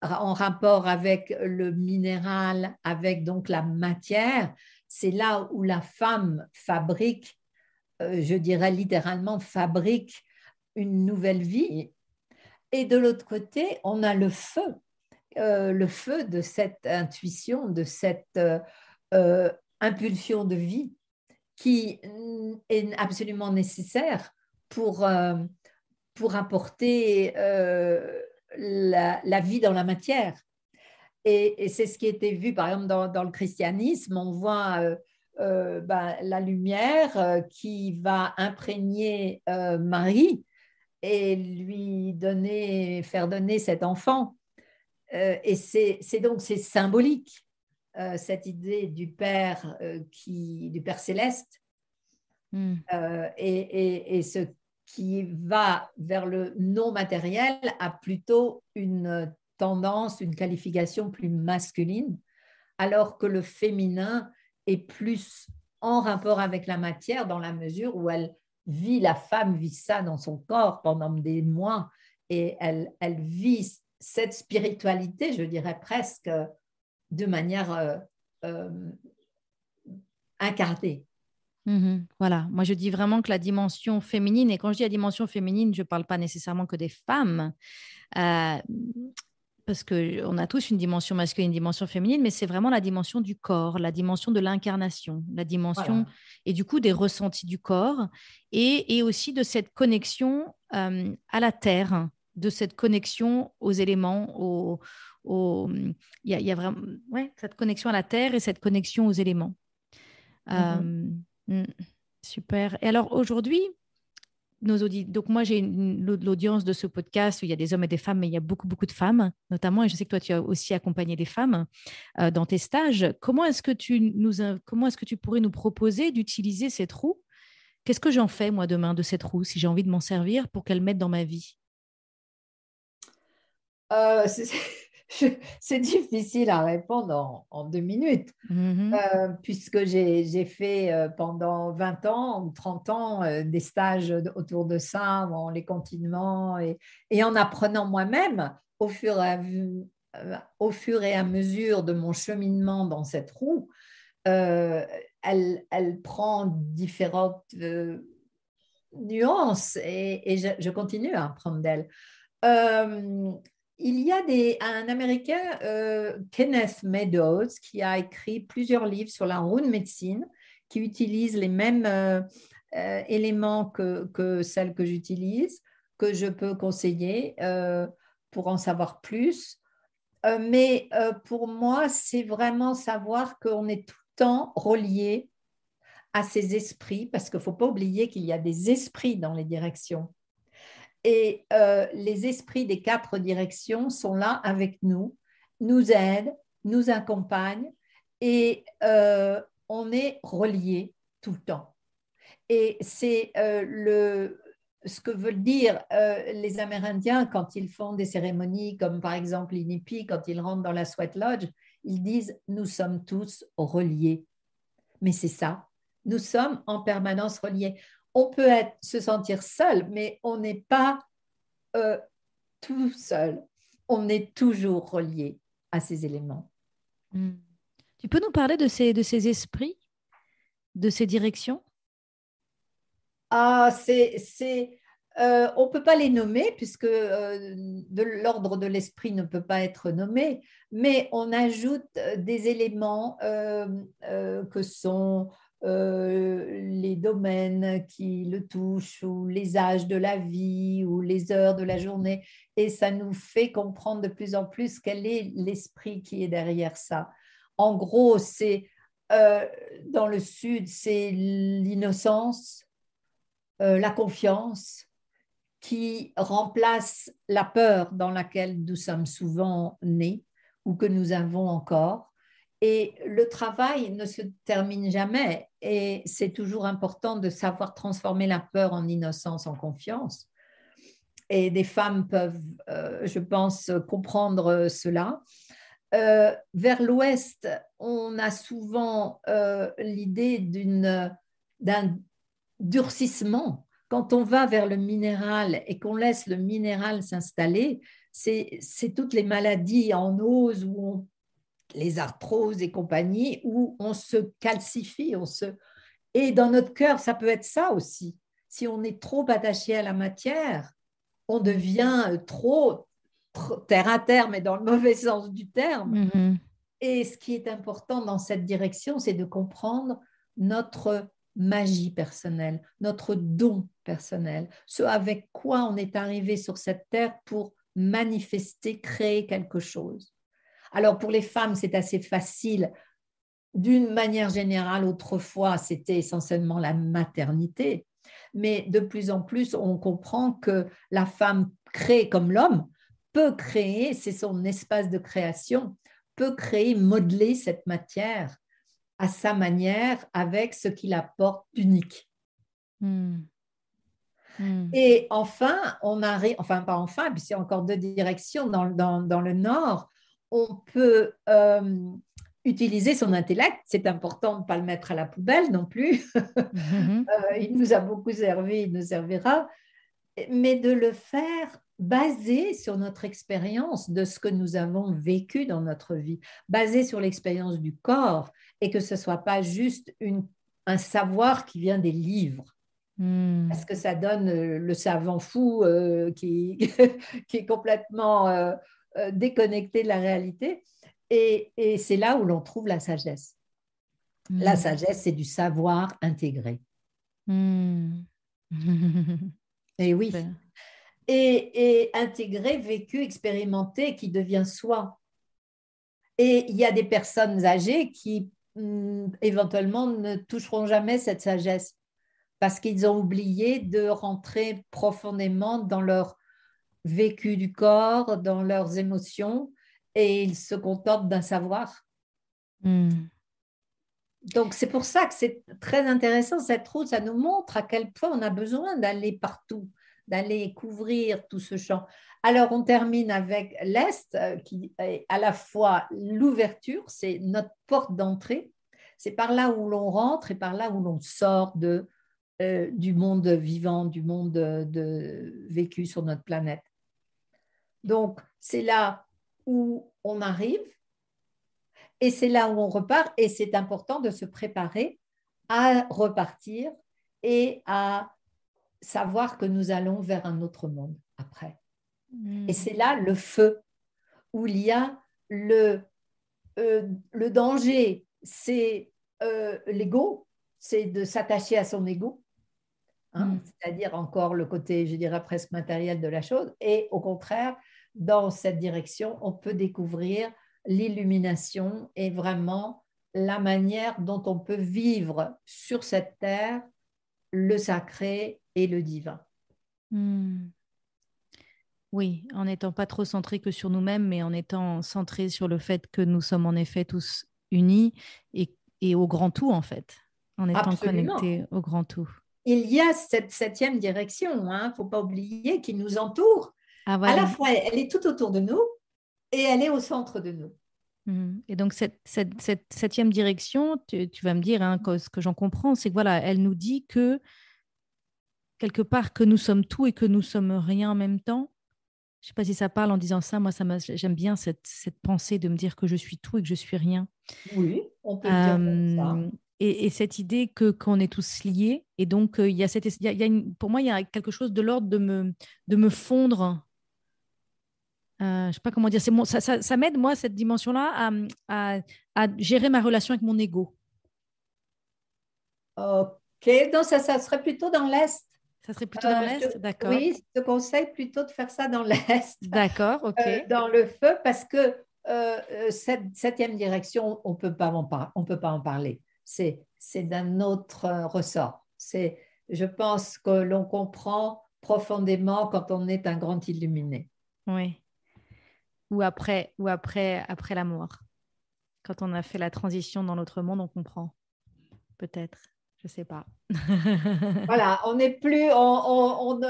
[SPEAKER 2] en rapport avec le minéral, avec donc la matière, c'est là où la femme fabrique, euh, je dirais littéralement fabrique une nouvelle vie. Et de l'autre côté, on a le feu, euh, le feu de cette intuition, de cette impulsion de vie qui mm, est absolument nécessaire pour, euh, pour apporter euh, la, la, vie dans la matière. Et, c'est ce qui était vu, par exemple, dans, le christianisme, on voit euh, ben, la lumière qui va imprégner Marie et lui donner, faire donner cet enfant. et c'est donc c'est symbolique, cette idée du Père, qui, du Père céleste, hmm. et, et, et, ce qui va vers le non matériel a plutôt une tendance, une qualification plus masculine, alors que le féminin est plus en rapport avec la matière dans la mesure où elle vit, la femme vit ça dans son corps pendant des mois et elle, vit cette spiritualité, je dirais presque de manière euh, euh, incarnée.
[SPEAKER 1] Mmh voilà, moi je dis vraiment que la dimension féminine, et quand je dis la dimension féminine, je ne parle pas nécessairement que des femmes, euh, parce qu'on a tous une dimension masculine, une dimension féminine, mais c'est vraiment la dimension du corps, la dimension de l'incarnation, la dimension et du coup des ressentis du corps, et, aussi de cette connexion euh, à la terre, de cette connexion aux éléments, Il, y vraiment cette connexion à la terre et cette connexion aux éléments. Mmh Mm. super. Et alors aujourd'hui, nos donc moi j'ai l'audience de ce podcast où il y a des hommes et des femmes, mais il y a beaucoup, beaucoup de femmes, notamment, et je sais que toi tu as aussi accompagné des femmes euh, dans tes stages. Comment est-ce que tu comment est-ce que tu pourrais nous proposer d'utiliser cette roue Qu'est-ce que j'en fais moi demain de cette roue si j'ai envie de m'en servir pour qu'elle mette dans ma vie
[SPEAKER 2] euh, (laughs) c'est difficile à répondre en, deux minutes, mm-hmm. euh, puisque j'ai fait euh, pendant 20 ans ou 30 ans euh, des stages autour de ça, en les continuant et, en apprenant moi-même au, fur et à mesure de mon cheminement dans cette roue. Elle, elle, prend différentes nuances et, je, continue à apprendre d'elle. Euh, il y a un Américain, euh, Kenneth Meadows, qui a écrit plusieurs livres sur la rune médecine, qui utilise les mêmes euh, euh, éléments que, que, celles que j'utilise, que je peux conseiller pour en savoir plus. mais pour moi, c'est vraiment savoir qu'on est tout le temps relié à ces esprits, parce qu'il ne faut pas oublier qu'il y a des esprits dans les directions et euh, les esprits des quatre directions sont là avec nous, nous aident, nous accompagnent et euh, on est relié tout le temps. Et c'est euh, le, ce que veulent dire les Amérindiens quand ils font des cérémonies comme par exemple l'Inipi, quand ils rentrent dans la Sweat Lodge, ils disent nous sommes tous reliés. Mais c'est ça, nous sommes en permanence reliés on peut se sentir seul, mais on n'est pas euh, tout seul. On est toujours relié à ces éléments.
[SPEAKER 1] Hmm. Tu peux nous parler de ces, de ces esprits, de
[SPEAKER 2] ces directions Ah, c'est. c'est euh, on ne peut pas les nommer puisque euh, de l'ordre de l'esprit ne peut pas être nommé, mais on ajoute des éléments que sont euh, les domaines qui le touchent ou les âges de la vie ou les heures de la journée. Et ça nous fait comprendre de plus en plus quel est l'esprit qui est derrière ça. En gros, c'est euh, dans le sud, c'est l'innocence, euh, la confiance qui remplace la peur dans laquelle nous sommes souvent nés ou que nous avons encore. Et le travail ne se termine jamais. Et c'est toujours important de savoir transformer la peur en innocence, en confiance. Et des femmes peuvent, euh, je pense, comprendre euh, cela. Euh, vers l'ouest, on a souvent l'idée d'un durcissement. Quand on va vers le minéral et qu'on laisse le minéral s'installer, c'est toutes les maladies en ose où on les arthroses et compagnie, où on se calcifie, on se... Et dans notre cœur, ça peut être ça aussi. Si on est trop attaché à la matière, on devient euh, trop, terre à terre, mais dans le mauvais (laughs) sens du terme. Mm-hmm. Et ce qui est important dans cette direction, c'est de comprendre notre magie personnelle, notre don personnel, ce avec quoi on est arrivé sur cette terre pour manifester, créer quelque chose. Alors pour les femmes, c'est assez facile. D'une manière générale, autrefois, c'était essentiellement la maternité, mais de plus en plus, on comprend que la femme créée comme l'homme, peut créer, c'est son espace de création, peut créer, modeler cette matière à sa manière avec ce qu'il apporte d'unique. Hmm. Hmm. Et enfin, on arrive, enfin pas enfin, y a encore deux directions dans le nord, on peut euh, utiliser son intellect. C'est important de ne pas le mettre à la poubelle non plus. (laughs) Mhm. Euh, il nous a beaucoup servi, il nous servira. Mais de le faire basé sur notre expérience de ce que nous avons vécu dans notre vie, basé sur l'expérience du corps et que ce ne soit pas juste un savoir qui vient des livres. Hmm. Parce que ça donne euh, le savant fou (laughs) qui, est complètement euh, déconnecté de la réalité. Et, c'est là où l'on trouve la sagesse. Hmm. La sagesse, c'est du savoir intégré. Hmm. (laughs) et oui. Et, intégré, vécu, expérimenté, qui devient soi. Et il y a des personnes âgées qui hmm, éventuellement ne toucheront jamais cette sagesse parce qu'ils ont oublié de rentrer profondément dans leur vécu du corps, dans leurs émotions, et ils se contentent d'un savoir. Hmm. Donc c'est pour ça que c'est très intéressant, cette route, ça nous montre à quel point on a besoin d'aller partout, d'aller couvrir tout ce champ. Alors on termine avec l'Est, euh, qui est à la fois l'ouverture, c'est notre porte d'entrée, c'est par là où l'on rentre et par là où l'on sort de, euh, du monde vivant, du monde euh, de, vécu sur notre planète. Donc, c'est là où on arrive et c'est là où on repart et c'est important de se préparer à repartir et à savoir que nous allons vers un autre monde après. Hmm. Et c'est là le feu, où il y a le, euh, danger, c'est euh, l'ego, c'est de s'attacher à son ego, hein, hmm. c'est-à-dire encore le côté, je dirais, presque matériel de la chose, et au contraire, dans cette direction, on peut découvrir l'illumination et vraiment la manière dont on peut vivre sur cette terre le sacré et le divin.
[SPEAKER 1] Hmm. Oui, en n'étant pas trop centré que sur nous-mêmes, mais en étant centré sur le fait que nous sommes en effet tous unis et, au grand tout, en fait, en étant connectés au grand tout.
[SPEAKER 2] Il y a cette septième direction, il hein. ne faut pas oublier, qui nous entoure ah, à la fois, elle est tout autour de nous et elle est au centre de nous.
[SPEAKER 1] Mhm. Et donc, cette, septième direction, tu, vas me dire, hein, ce que j'en comprends, c'est que voilà, elle nous dit que quelque part que nous sommes tout et que nous sommes rien en même temps. Je ne sais pas si ça parle en disant ça. Moi, ça j'aime bien cette, pensée de me dire que je suis tout et que je suis rien.
[SPEAKER 2] Oui, on peut dire euh,
[SPEAKER 1] ça. Et, cette idée que qu'on est tous liés. Et donc, euh, il y a cette, pour moi, il y a quelque chose de l'ordre de me, de me fondre je euh, je sais pas comment dire, c'est ça, m'aide, moi, cette dimension-là, à, gérer ma relation avec mon ego. Ok, donc ça, serait plutôt dans l'Est. Ça serait plutôt dans euh, l'Est, d'accord. Oui,
[SPEAKER 2] je te conseille plutôt de faire ça dans l'Est. D'accord, euh, ok. dans le feu, parce que cette septième direction, on ne peut pas en parler. C'est, c'est d'un autre ressort. C'est, je pense que l'on comprend profondément quand on
[SPEAKER 1] est un grand illuminé. Oui ou après, ou après, après la mort Quand on a fait la transition dans l'autre monde, on comprend. Peut-être. Je sais pas. (laughs)
[SPEAKER 2] voilà, on n'est plus, on, on,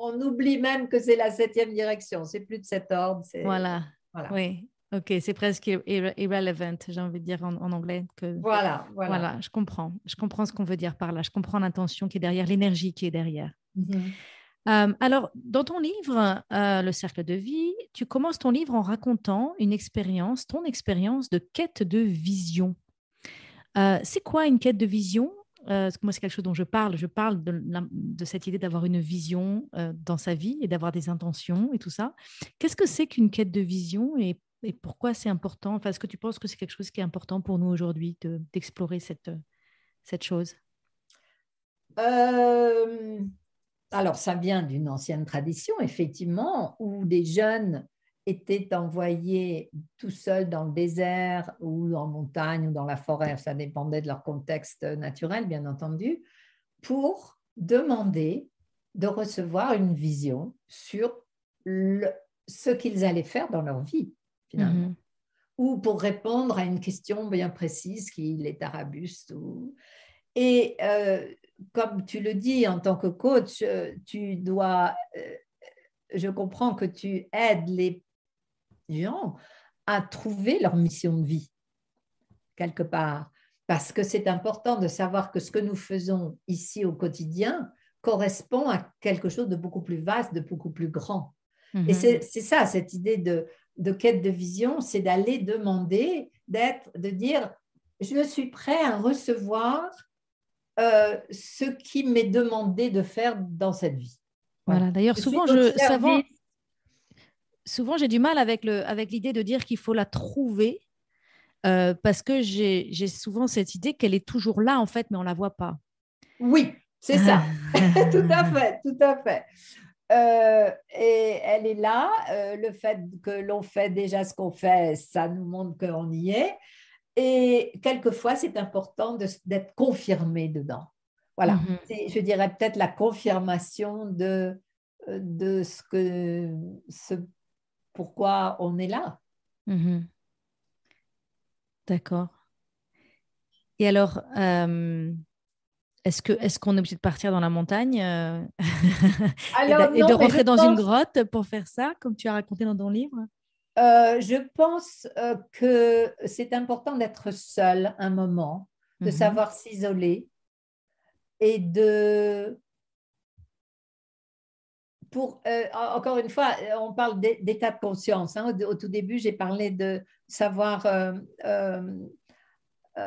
[SPEAKER 2] on, oublie même que c'est la septième direction. C'est plus de cet ordre. Voilà.
[SPEAKER 1] voilà. Oui. Ok, c'est presque irrelevant, j'ai envie de dire en, anglais. Que... Voilà, voilà, je comprends. Je comprends ce qu'on veut dire par là. Je comprends l'intention qui est derrière, l'énergie qui est derrière. Mhm. Euh, alors, dans ton livre, euh, Le cercle de vie, tu commences ton livre en racontant une expérience, ton expérience de quête de vision. Euh, c'est quoi une quête de vision Parce que Moi, c'est quelque chose dont je parle. Je parle de, cette idée d'avoir une vision dans sa vie et d'avoir des intentions et tout ça. Qu'est-ce que c'est qu'une quête de vision et, pourquoi c'est important enfin, Est-ce que tu penses que c'est quelque chose qui est important pour nous aujourd'hui d'explorer cette, cette chose
[SPEAKER 2] alors, ça vient d'une ancienne tradition, effectivement, où des jeunes étaient envoyés tout seuls dans le désert ou en montagne ou dans la forêt, ça dépendait de leur contexte naturel, bien entendu, pour demander de recevoir une vision sur ce qu'ils allaient faire dans leur vie, finalement. Mhm. Ou pour répondre à une question bien précise qu'il est tarabuste. Ou... Et euh, comme tu le dis en tant que coach, euh, tu dois, euh, je comprends que tu aides les gens à trouver leur mission de vie, quelque part, parce que c'est important de savoir que ce que nous faisons ici au quotidien correspond à quelque chose de beaucoup plus vaste, de beaucoup plus grand. Et mhm. c'est ça, cette idée de, de quête de vision, c'est d'aller demander, d'être, de dire, je suis prêt à recevoir euh, ce qui m'est demandé de faire dans cette vie. Voilà, d'ailleurs, souvent, je,
[SPEAKER 1] souvent, j'ai du mal avec, avec l'idée de dire qu'il faut la trouver. Euh, parce que j'ai, souvent cette idée qu'elle est toujours là en fait, mais on la voit pas.
[SPEAKER 2] Oui, c'est ça. Ah. (laughs) tout à fait, tout à fait. Euh, et elle est là. le fait que l'on fait déjà ce qu'on fait, ça nous montre qu'on y est. Et quelquefois, c'est important d'être confirmé dedans. Voilà, mm-hmm. je dirais peut-être la confirmation de, euh, de ce que, ce, pourquoi on est là.
[SPEAKER 1] Mm-hmm. D'accord. Et alors, euh, est-ce qu'on est, obligé de partir dans la montagne euh, (laughs) et, de, rentrer dans une grotte pour faire ça, comme tu as raconté dans ton livre euh, je pense euh, que
[SPEAKER 2] c'est important d'être seul un moment, de mhm. savoir s'isoler et de... Pour, euh, encore une fois, on parle d'état de conscience. Hein. Au, au, tout début, j'ai parlé de savoir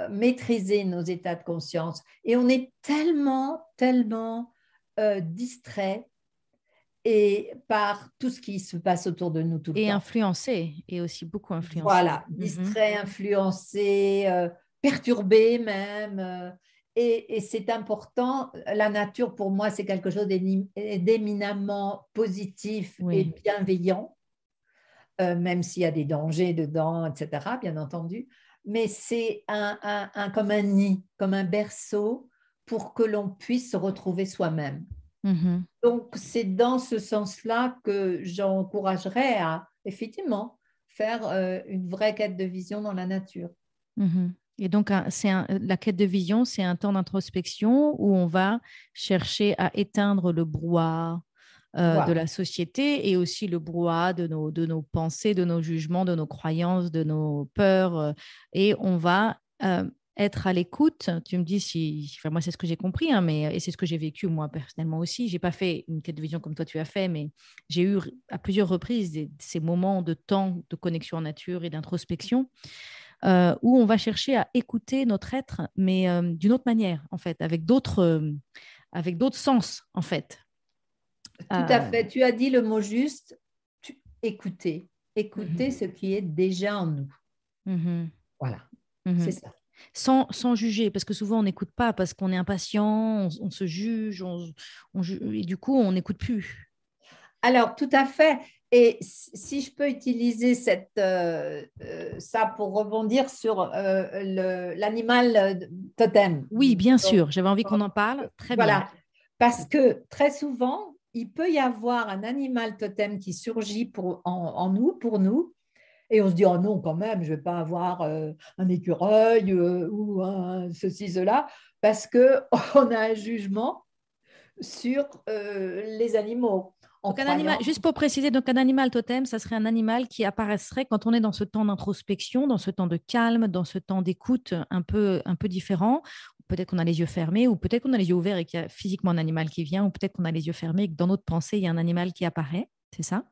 [SPEAKER 2] maîtriser nos états de conscience. Et on est tellement, tellement distrait et par tout ce qui se passe autour de nous tout le et temps. Et influencé, et aussi beaucoup influencé. Voilà, mhm. distrait, influencé, euh, perturbé même. Euh, et, c'est important. La nature, pour moi, c'est quelque chose euh, d'éminemment positif et bienveillant, même s'il y a des dangers dedans, etc., bien entendu. Mais c'est un, comme un nid, comme un berceau pour que l'on puisse se retrouver soi-même. Mm-hmm. Donc, c'est dans ce sens-là que j'encouragerais à, effectivement, faire euh, une vraie quête de vision dans
[SPEAKER 1] la nature. Mm-hmm. Et donc, c'est la quête de vision, c'est un temps d'introspection où on va chercher à éteindre le euh, brouhaha de la société et aussi le brouhaha de nos, de nos pensées, de nos jugements, de nos croyances, de nos peurs. Euh, et on va être à l'écoute. Tu me dis si, moi c'est ce que j'ai compris, hein, mais et c'est ce que j'ai vécu moi personnellement aussi. J'ai pas fait une quête de vision comme toi tu as fait, mais j'ai eu à plusieurs reprises ces moments de temps de connexion en nature et d'introspection euh, où on va chercher à écouter notre être, mais euh, d'une autre manière en fait, avec d'autres, euh, avec d'autres sens en fait. Tout à
[SPEAKER 2] fait. Tu as dit le mot
[SPEAKER 1] juste. Écouter, écouter mhm. ce qui est déjà en nous. Mhm. Voilà, mhm. c'est ça sans, juger, parce que souvent on n'écoute pas, parce qu'on est impatient, on, se juge, et du coup on n'écoute plus. Alors, tout
[SPEAKER 2] à fait. Et si je peux utiliser cette, euh, euh, ça pour rebondir sur euh, l'animal
[SPEAKER 1] totem. Oui, bien sûr, j'avais envie qu'on en parle. Très voilà. bien.
[SPEAKER 2] Parce que très souvent, il peut y avoir un animal totem qui surgit pour, en nous, pour nous, et on se dit, oh non, quand même, je ne vais pas avoir euh, un écureuil euh, ou un ceci, cela, parce qu'on (laughs) a un jugement sur euh, les animaux. juste pour
[SPEAKER 1] préciser, donc un animal totem, ça serait un animal qui apparaîtrait quand on est dans ce temps d'introspection, dans ce temps de calme, dans ce temps d'écoute un peu, un peu différent. Peut-être qu'on a les yeux fermés, ou peut-être qu'on a les yeux ouverts et qu'il y a physiquement un animal qui vient, ou peut-être qu'on a les yeux fermés et que dans notre pensée, il y a un animal qui apparaît. C'est ça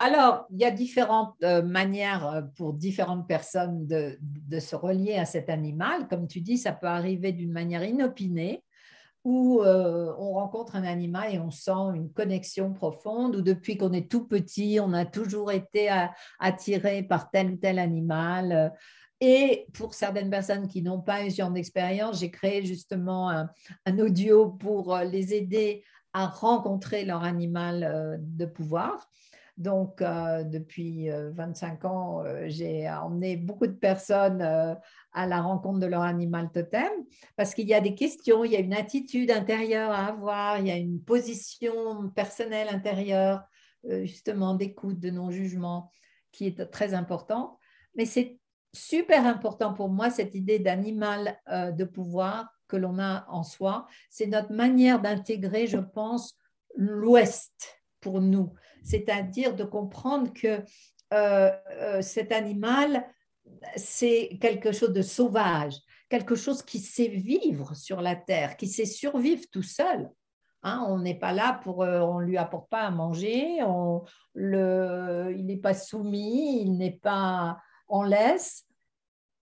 [SPEAKER 2] alors, il y a différentes euh, manières euh, pour différentes personnes de, se relier à cet animal. Comme tu dis, ça peut arriver d'une manière inopinée où euh, on rencontre un animal et on sent une connexion profonde, ou depuis qu'on est tout petit, on a toujours été attiré par tel ou tel animal. Et pour certaines personnes qui n'ont pas eu ce genre d'expérience, j'ai créé justement un, audio pour les aider à rencontrer leur animal de pouvoir. Donc, euh, depuis 25 euh, ans, euh, j'ai emmené beaucoup de personnes à la rencontre de leur animal totem parce qu'il y a des questions, il y a une attitude intérieure à avoir, il y a une position personnelle intérieure, justement d'écoute, de non-jugement qui est très importante. Mais c'est super important pour moi cette idée d'animal de pouvoir que l'on a en soi. C'est notre manière d'intégrer, je pense, l'Ouest pour nous c'est-à-dire de comprendre que euh, euh, cet animal, c'est quelque chose de sauvage, quelque chose qui sait vivre sur la terre, qui sait survivre tout seul. Hein. on n'est pas là pour, on euh, on lui apporte pas à manger, on, le, il n'est pas soumis, il n'est pas, on laisse.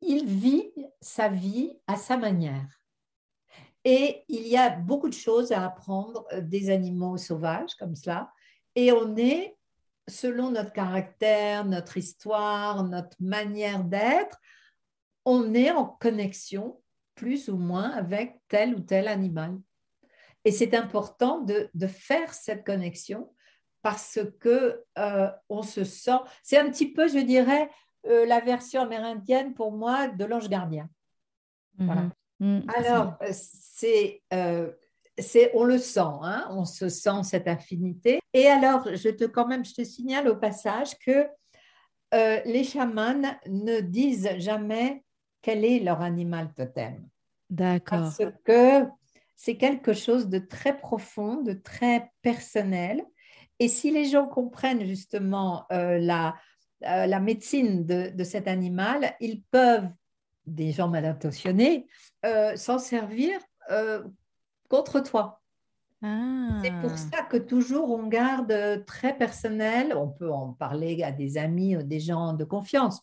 [SPEAKER 2] Il vit sa vie à sa manière. Et il y a beaucoup de choses à apprendre des animaux sauvages comme cela, et on est, selon notre caractère, notre histoire, notre manière d'être, on est en connexion plus ou moins avec tel ou tel animal. Et c'est important de, de, faire cette connexion parce que euh, on se sent. C'est un petit peu, je dirais, euh, la version amérindienne pour moi de l'ange gardien.
[SPEAKER 1] Voilà. Mm-hmm. Mm-hmm. Alors,
[SPEAKER 2] mm-hmm. c'est euh, on le sent, hein, on se sent cette affinité. Et alors, je te quand même, je te signale au passage que euh, les chamans ne disent jamais quel est leur animal totem.
[SPEAKER 1] D'accord. Parce
[SPEAKER 2] que c'est quelque chose de très profond, de très personnel. Et si les gens comprennent justement euh, la, euh, la médecine de, de, cet animal, ils peuvent, des gens mal intentionnés, s'en servir contre toi. Ah.
[SPEAKER 1] C'est pour ça
[SPEAKER 2] que toujours on garde euh, très personnel, on peut en parler à des amis ou euh, des gens de confiance,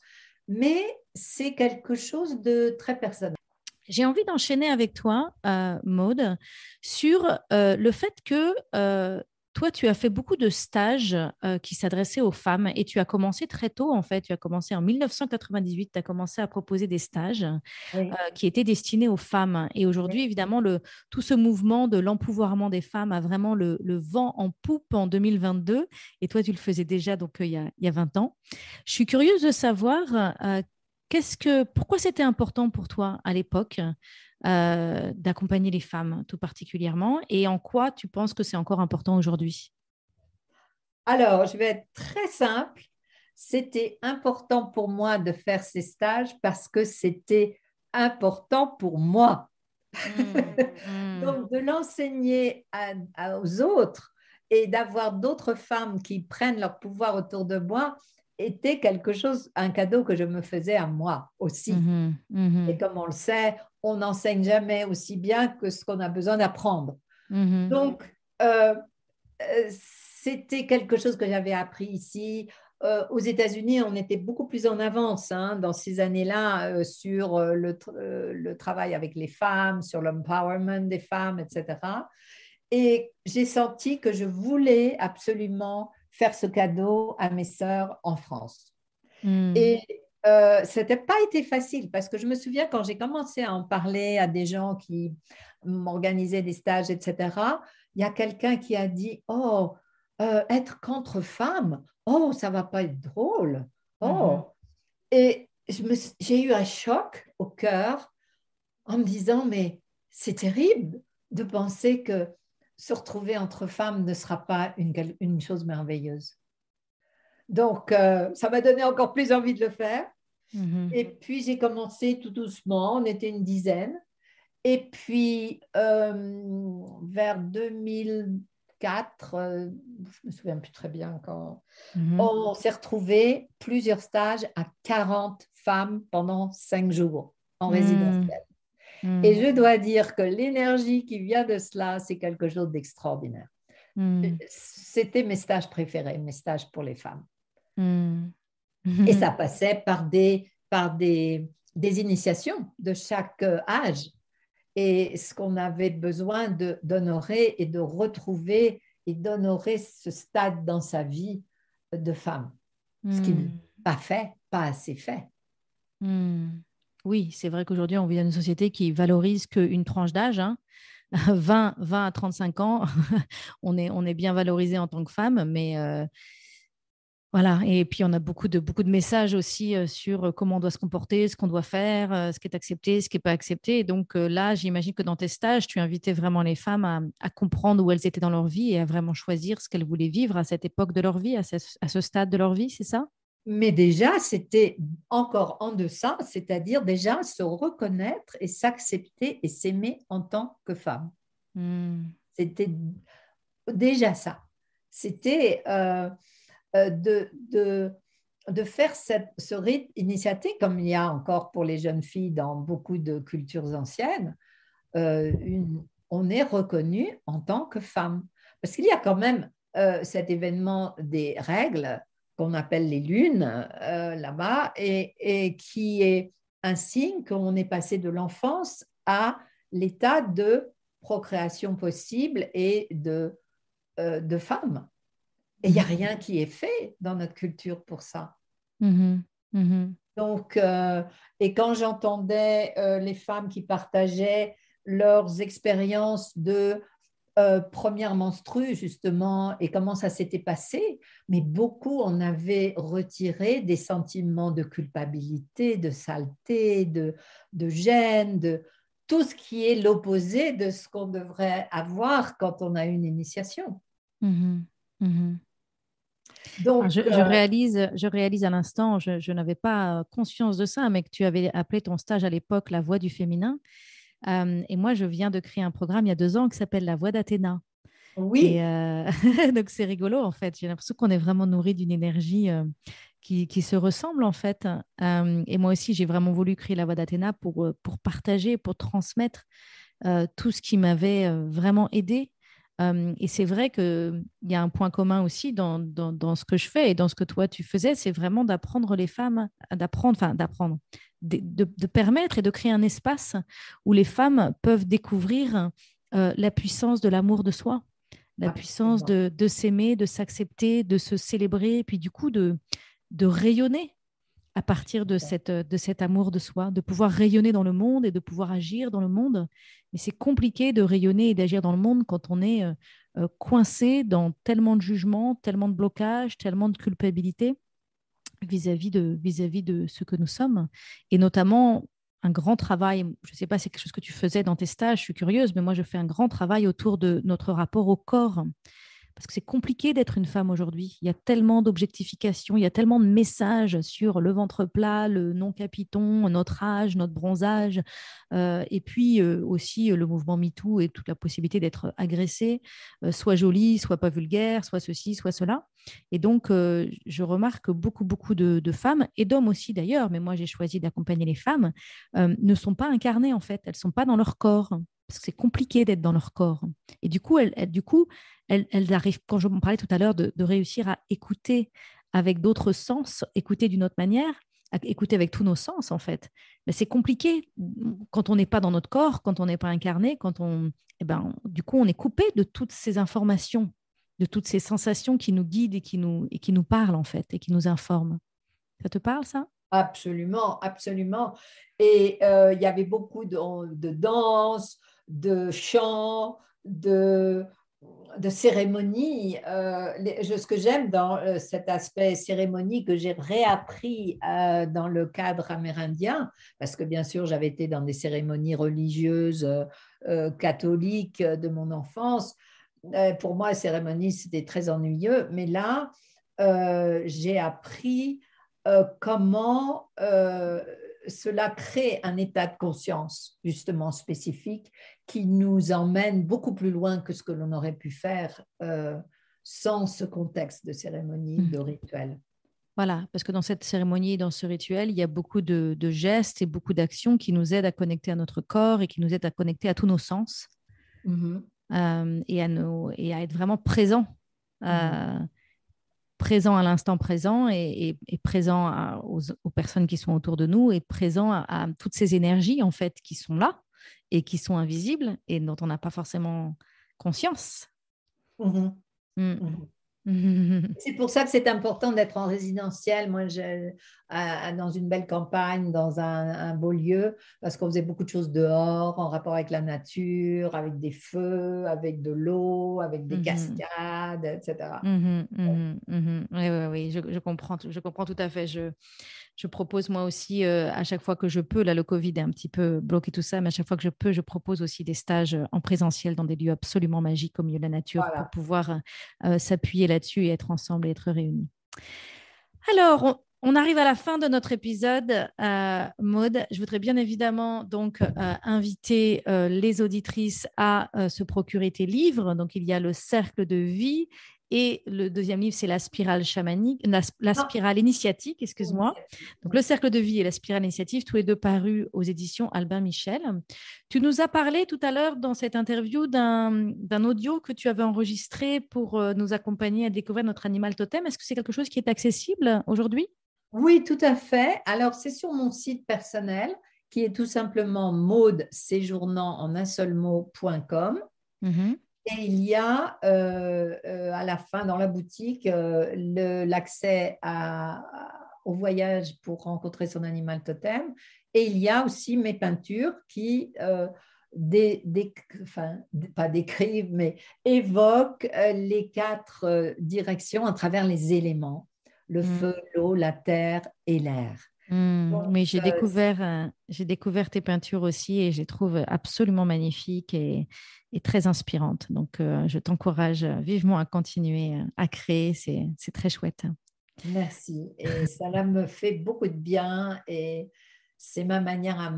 [SPEAKER 2] mais c'est
[SPEAKER 1] quelque chose de très personnel. J'ai envie d'enchaîner avec toi, euh, Maude, sur euh, le fait que toi, tu as fait beaucoup de stages euh, qui s'adressaient aux femmes et tu as commencé très tôt, en fait. Tu as commencé en 1998, tu as commencé à proposer des stages euh, qui étaient destinés aux femmes. Et aujourd'hui, évidemment, tout ce mouvement de l'empouvoirment des femmes a vraiment le, vent en poupe en 2022. Et toi, tu le faisais déjà, donc euh, il y, a, 20 ans. Je suis curieuse de savoir qu'est-ce que, pourquoi c'était important pour toi à l'époque euh, d'accompagner les femmes tout particulièrement et en quoi tu penses que c'est encore important aujourd'hui
[SPEAKER 2] Alors, je vais être très simple. C'était important pour moi de faire ces stages parce que c'était important pour moi. Mmh, (laughs) mmh. Donc, de l'enseigner aux autres et d'avoir d'autres femmes qui prennent leur pouvoir autour de moi, était quelque chose, un cadeau que je me faisais à moi aussi. Mmh et comme on le sait, on n'enseigne jamais aussi bien que ce qu'on a besoin d'apprendre. Mhm. Donc, euh, c'était quelque chose que j'avais appris ici. Euh, aux États-Unis, on était beaucoup plus en avance hein, dans ces années-là euh, sur le, travail avec les femmes, sur l'empowerment des femmes, etc. Et j'ai senti que je voulais absolument faire ce cadeau à mes sœurs en France. Hmm. Et euh, ce n'était pas été facile parce que je me souviens quand j'ai commencé à en parler à des gens qui m'organisaient des stages, etc., il y a quelqu'un qui a dit, oh, euh, être contre femme, oh, ça va pas être drôle. Oh. Mm-hmm. Et j'ai eu un choc au cœur en me disant, mais c'est terrible de penser que se retrouver entre femmes ne sera pas une, une chose merveilleuse. Donc, euh, ça m'a donné encore plus envie de le faire. Mhm. Et puis j'ai commencé tout doucement, on était une dizaine. Et puis euh, vers 2004, je euh, je me souviens plus très bien quand, mhm. on s'est retrouvé plusieurs stages à 40 femmes pendant 5 jours en mhm. résidence. Et je dois dire que l'énergie qui vient de cela, c'est quelque chose d'extraordinaire. C'était mes stages préférés, mes stages pour les femmes. Et ça mhm. passait par des, par des, des initiations de chaque euh, âge. Et ce qu'on avait besoin d'honorer et de retrouver et d'honorer ce stade dans sa vie de femme. Ce qui n'est hmm. pas fait, pas assez fait.
[SPEAKER 1] Hmm. Oui, c'est vrai qu'aujourd'hui, on vit dans une société qui valorise qu'une tranche d'âge. 20, hein. 20 (laughs) à 35 ans, (laughs) on, est, on est bien valorisé en tant que femme, mais euh, voilà, et puis on a beaucoup de, beaucoup de messages aussi euh, sur euh, comment on doit se comporter, ce qu'on doit faire, euh, ce qui est accepté, ce qui n'est pas accepté. donc là, j'imagine que dans tes stages, tu invitais vraiment les femmes à, comprendre où elles étaient dans leur vie et à vraiment choisir ce qu'elles voulaient vivre à cette époque de leur vie, à ce, à ce stade de leur vie, c'est ça Mais déjà, c'était encore en deçà,
[SPEAKER 2] c'est-à-dire déjà se reconnaître et s'accepter et s'aimer en tant que femme. Hmm. C'était déjà ça. C'était... Euh, de, de, faire cette, ce rite initiatique, comme il y a encore pour les jeunes filles dans beaucoup de cultures anciennes, euh, on est reconnu en tant que femme. Parce qu'il y a quand même euh, cet événement des règles qu'on appelle les lunes là-bas et, qui est un signe qu'on est passé de l'enfance à l'état de procréation possible et de, de femme. Et il n'y a mhm. rien qui est fait dans notre culture pour ça.
[SPEAKER 1] Mhm. Mhm.
[SPEAKER 2] Donc, euh, et quand j'entendais euh, les femmes qui partageaient leurs expériences de euh, première menstrue, justement, et comment ça s'était passé, mais beaucoup en avaient retiré des sentiments de culpabilité, de saleté, de, de gêne, de tout ce qui est l'opposé de ce qu'on devrait avoir quand on a une initiation.
[SPEAKER 1] Donc, je, euh, réalise, je réalise à l'instant, je, n'avais pas euh, conscience de ça, mais que tu avais appelé ton stage à l'époque La Voix du féminin. Euh, et moi, je viens de créer un programme il y a deux ans qui s'appelle La Voix d'Athéna. Oui. (laughs) donc c'est rigolo en fait. J'ai l'impression qu'on est vraiment nourri d'une énergie qui, se ressemble en fait. et moi aussi, j'ai vraiment voulu créer la voix d'Athéna pour, pour partager, pour transmettre tout ce qui m'avait vraiment aidé et c'est vrai qu'il y a un point commun aussi dans, ce que je fais et dans ce que toi tu faisais, c'est vraiment d'apprendre les femmes, d'apprendre, enfin d'apprendre, de, permettre et de créer un espace où les femmes peuvent découvrir euh, la puissance de l'amour de soi, la puissance de, s'aimer, de s'accepter, de se célébrer, et puis du coup de rayonner à partir de, cette, de cet amour de soi, de pouvoir rayonner dans le monde et de pouvoir agir dans le monde. Mais c'est compliqué de rayonner et d'agir dans le monde quand on est euh, euh, coincé dans tellement de jugements, tellement de blocages, tellement de culpabilité vis-à-vis de, vis à -vis de ce que nous sommes. Et notamment, un grand travail, je ne sais pas, si c'est quelque chose que tu faisais dans tes stages, je suis curieuse, mais moi je fais un grand travail autour de notre rapport au corps parce que c'est compliqué d'être une femme aujourd'hui. Il y a tellement d'objectification, il y a tellement de messages sur le ventre plat, le non-capiton, notre âge, notre bronzage, euh, et puis euh, aussi euh, le mouvement MeToo et toute la possibilité d'être agressée, soit jolie, soit pas vulgaire, soit ceci, soit cela. Et donc, je remarque que beaucoup, beaucoup de, de femmes, et d'hommes aussi d'ailleurs, mais moi j'ai choisi d'accompagner les femmes, ne sont pas incarnées en fait, elles ne sont pas dans leur corps parce que c'est compliqué d'être dans leur corps. Et du coup, elles, du coup, elle arrivent, quand je vous parlais tout à l'heure, de, réussir à écouter avec d'autres sens, écouter d'une autre manière, à écouter avec tous nos sens, en fait. Mais c'est compliqué quand on n'est pas dans notre corps, quand on n'est pas incarné, quand on. Eh ben, du coup, on est coupé de toutes ces informations, de toutes ces sensations qui nous guident et qui nous, et qui nous parlent, en fait, et qui nous informent. Ça te parle, ça
[SPEAKER 2] Absolument, absolument. Et euh, il y avait beaucoup de, de danse, de chants, de, de cérémonies. Euh, ce que j'aime dans euh, cet aspect cérémonie que j'ai réappris euh, dans le cadre amérindien, parce que bien sûr j'avais été dans des cérémonies religieuses catholiques de mon enfance. pour moi, cérémonie, c'était très ennuyeux, mais là, j'ai appris comment cela crée un état de conscience justement spécifique qui nous emmène beaucoup plus loin que ce que l'on aurait pu faire euh, sans ce contexte de cérémonie, mm.
[SPEAKER 1] de rituel. Voilà, parce que dans cette cérémonie dans ce rituel, il y a beaucoup de, gestes et beaucoup d'actions qui nous aident à connecter à notre corps et qui nous aident à connecter à tous nos sens mm-hmm. euh, et, à et à être vraiment présent, euh, mm-hmm. présent à l'instant présent et, et, présent aux, personnes qui sont autour de nous et présent à, à toutes ces énergies en fait qui sont là et qui sont invisibles et dont on n'a pas forcément conscience. Mm-hmm. Mm. Mm-hmm. (laughs) C'est pour ça que c'est
[SPEAKER 2] important d'être en résidentiel. Moi, dans une belle campagne, dans un, beau lieu, parce qu'on faisait beaucoup de choses dehors, en rapport avec la nature, avec des feux, avec de l'eau, avec des mmh cascades, etc.
[SPEAKER 1] Mmh mmh oui, oui, oui je, comprends, je comprends tout à fait. Je, je propose moi aussi, euh, à chaque fois que je peux, là, le Covid est un petit peu bloqué tout ça, mais à chaque fois que je peux, je propose aussi des stages euh, en présentiel dans des lieux absolument magiques au milieu de la nature pour pouvoir euh, s'appuyer s'appuyer là-dessus être ensemble et être réunis. Alors, on, arrive à la fin de notre épisode, euh, Je voudrais bien évidemment donc euh, inviter euh, les auditrices à euh, se procurer tes livres. Donc il y a le cercle de vie et le deuxième livre, c'est la spirale chamanique, la, spirale initiatique, excuse-moi. Donc, le cercle de vie et la spirale initiative, tous les deux parus aux éditions Albin Michel. Tu nous as parlé tout à l'heure dans cette interview d'un audio que tu avais enregistré pour euh, nous accompagner à découvrir notre animal totem. Est-ce que c'est quelque chose qui est accessible aujourd'hui Oui, tout à fait. Alors, c'est sur mon site personnel
[SPEAKER 2] qui est tout simplement séjournant en un seul mot.com. Et il y a euh, euh, à la fin dans la boutique euh, l'accès au voyage pour rencontrer son animal totem. Et il y a aussi mes peintures qui, pas décrivent, mais évoquent les quatre directions à travers les éléments, le mm. feu, l'eau, la terre et l'air.
[SPEAKER 1] Mmh, mais j'ai euh, découvert, euh, j'ai découvert tes peintures aussi et je les trouve absolument magnifiques et, très inspirantes. Donc, euh, je t'encourage vivement à continuer à créer. C'est très chouette.
[SPEAKER 2] Merci. Et cela me fait beaucoup de bien et c'est ma
[SPEAKER 1] manière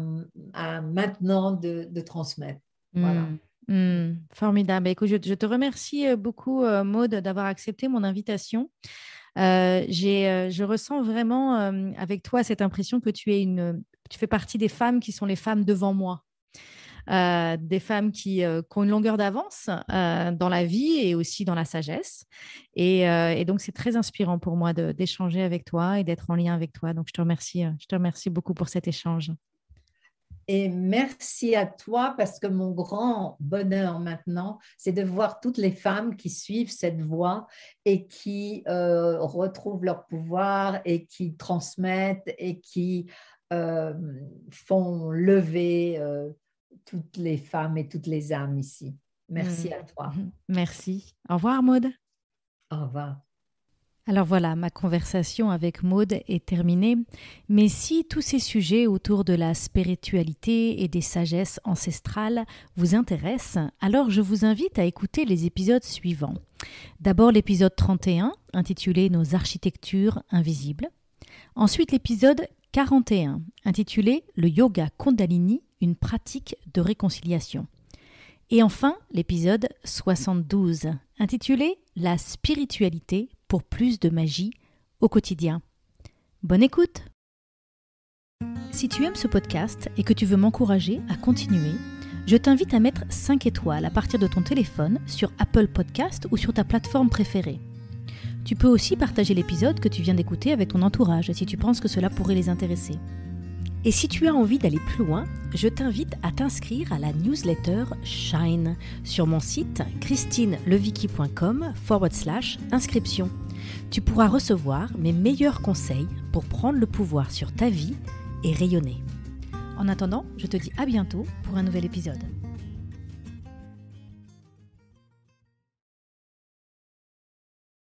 [SPEAKER 1] à, maintenant de, transmettre. Voilà. Mmh, mmh, formidable. Écoute, je, je, te remercie beaucoup, Maude, d'avoir accepté mon invitation. Euh, euh, je ressens vraiment euh, avec toi cette impression que tu es une, tu fais partie des femmes qui sont les femmes devant moi. des femmes qui, ont une longueur d'avance dans la vie et aussi dans la sagesse. Et, et donc, c'est très inspirant pour moi d'échanger avec toi et d'être en lien avec toi. Donc, je te remercie, je te remercie beaucoup pour cet échange.
[SPEAKER 2] Et merci à toi parce que mon grand bonheur maintenant, c'est de voir toutes les femmes qui suivent cette voie et qui euh, retrouvent leur pouvoir et qui transmettent et qui euh, font lever euh, toutes les femmes et toutes les âmes ici. Merci mm. à toi.
[SPEAKER 1] Merci. Au revoir, Maud. Au revoir. Alors voilà, ma conversation avec Maude est terminée, mais si tous ces sujets autour de la spiritualité et des sagesses ancestrales vous intéressent, alors je vous invite à écouter les épisodes suivants. D'abord l'épisode 31, intitulé Nos architectures invisibles. Ensuite l'épisode 41, intitulé Le yoga Kundalini, une pratique de réconciliation. Et enfin l'épisode 72, intitulé La spiritualité pour plus de magie au quotidien. Bonne écoute Si tu aimes ce podcast et que tu veux m'encourager à continuer, je t'invite à mettre 5 étoiles à partir de ton téléphone sur Apple Podcast ou sur ta plateforme préférée. Tu peux aussi partager l'épisode que tu viens d'écouter avec ton entourage si tu penses que cela pourrait les intéresser. Et si tu as envie d'aller plus loin, je t'invite à t'inscrire à la newsletter Shine sur mon site christinelevicki.com forward slash inscription. Tu pourras recevoir mes meilleurs conseils pour prendre le pouvoir sur ta vie et rayonner. En attendant, je te dis à bientôt pour un nouvel épisode.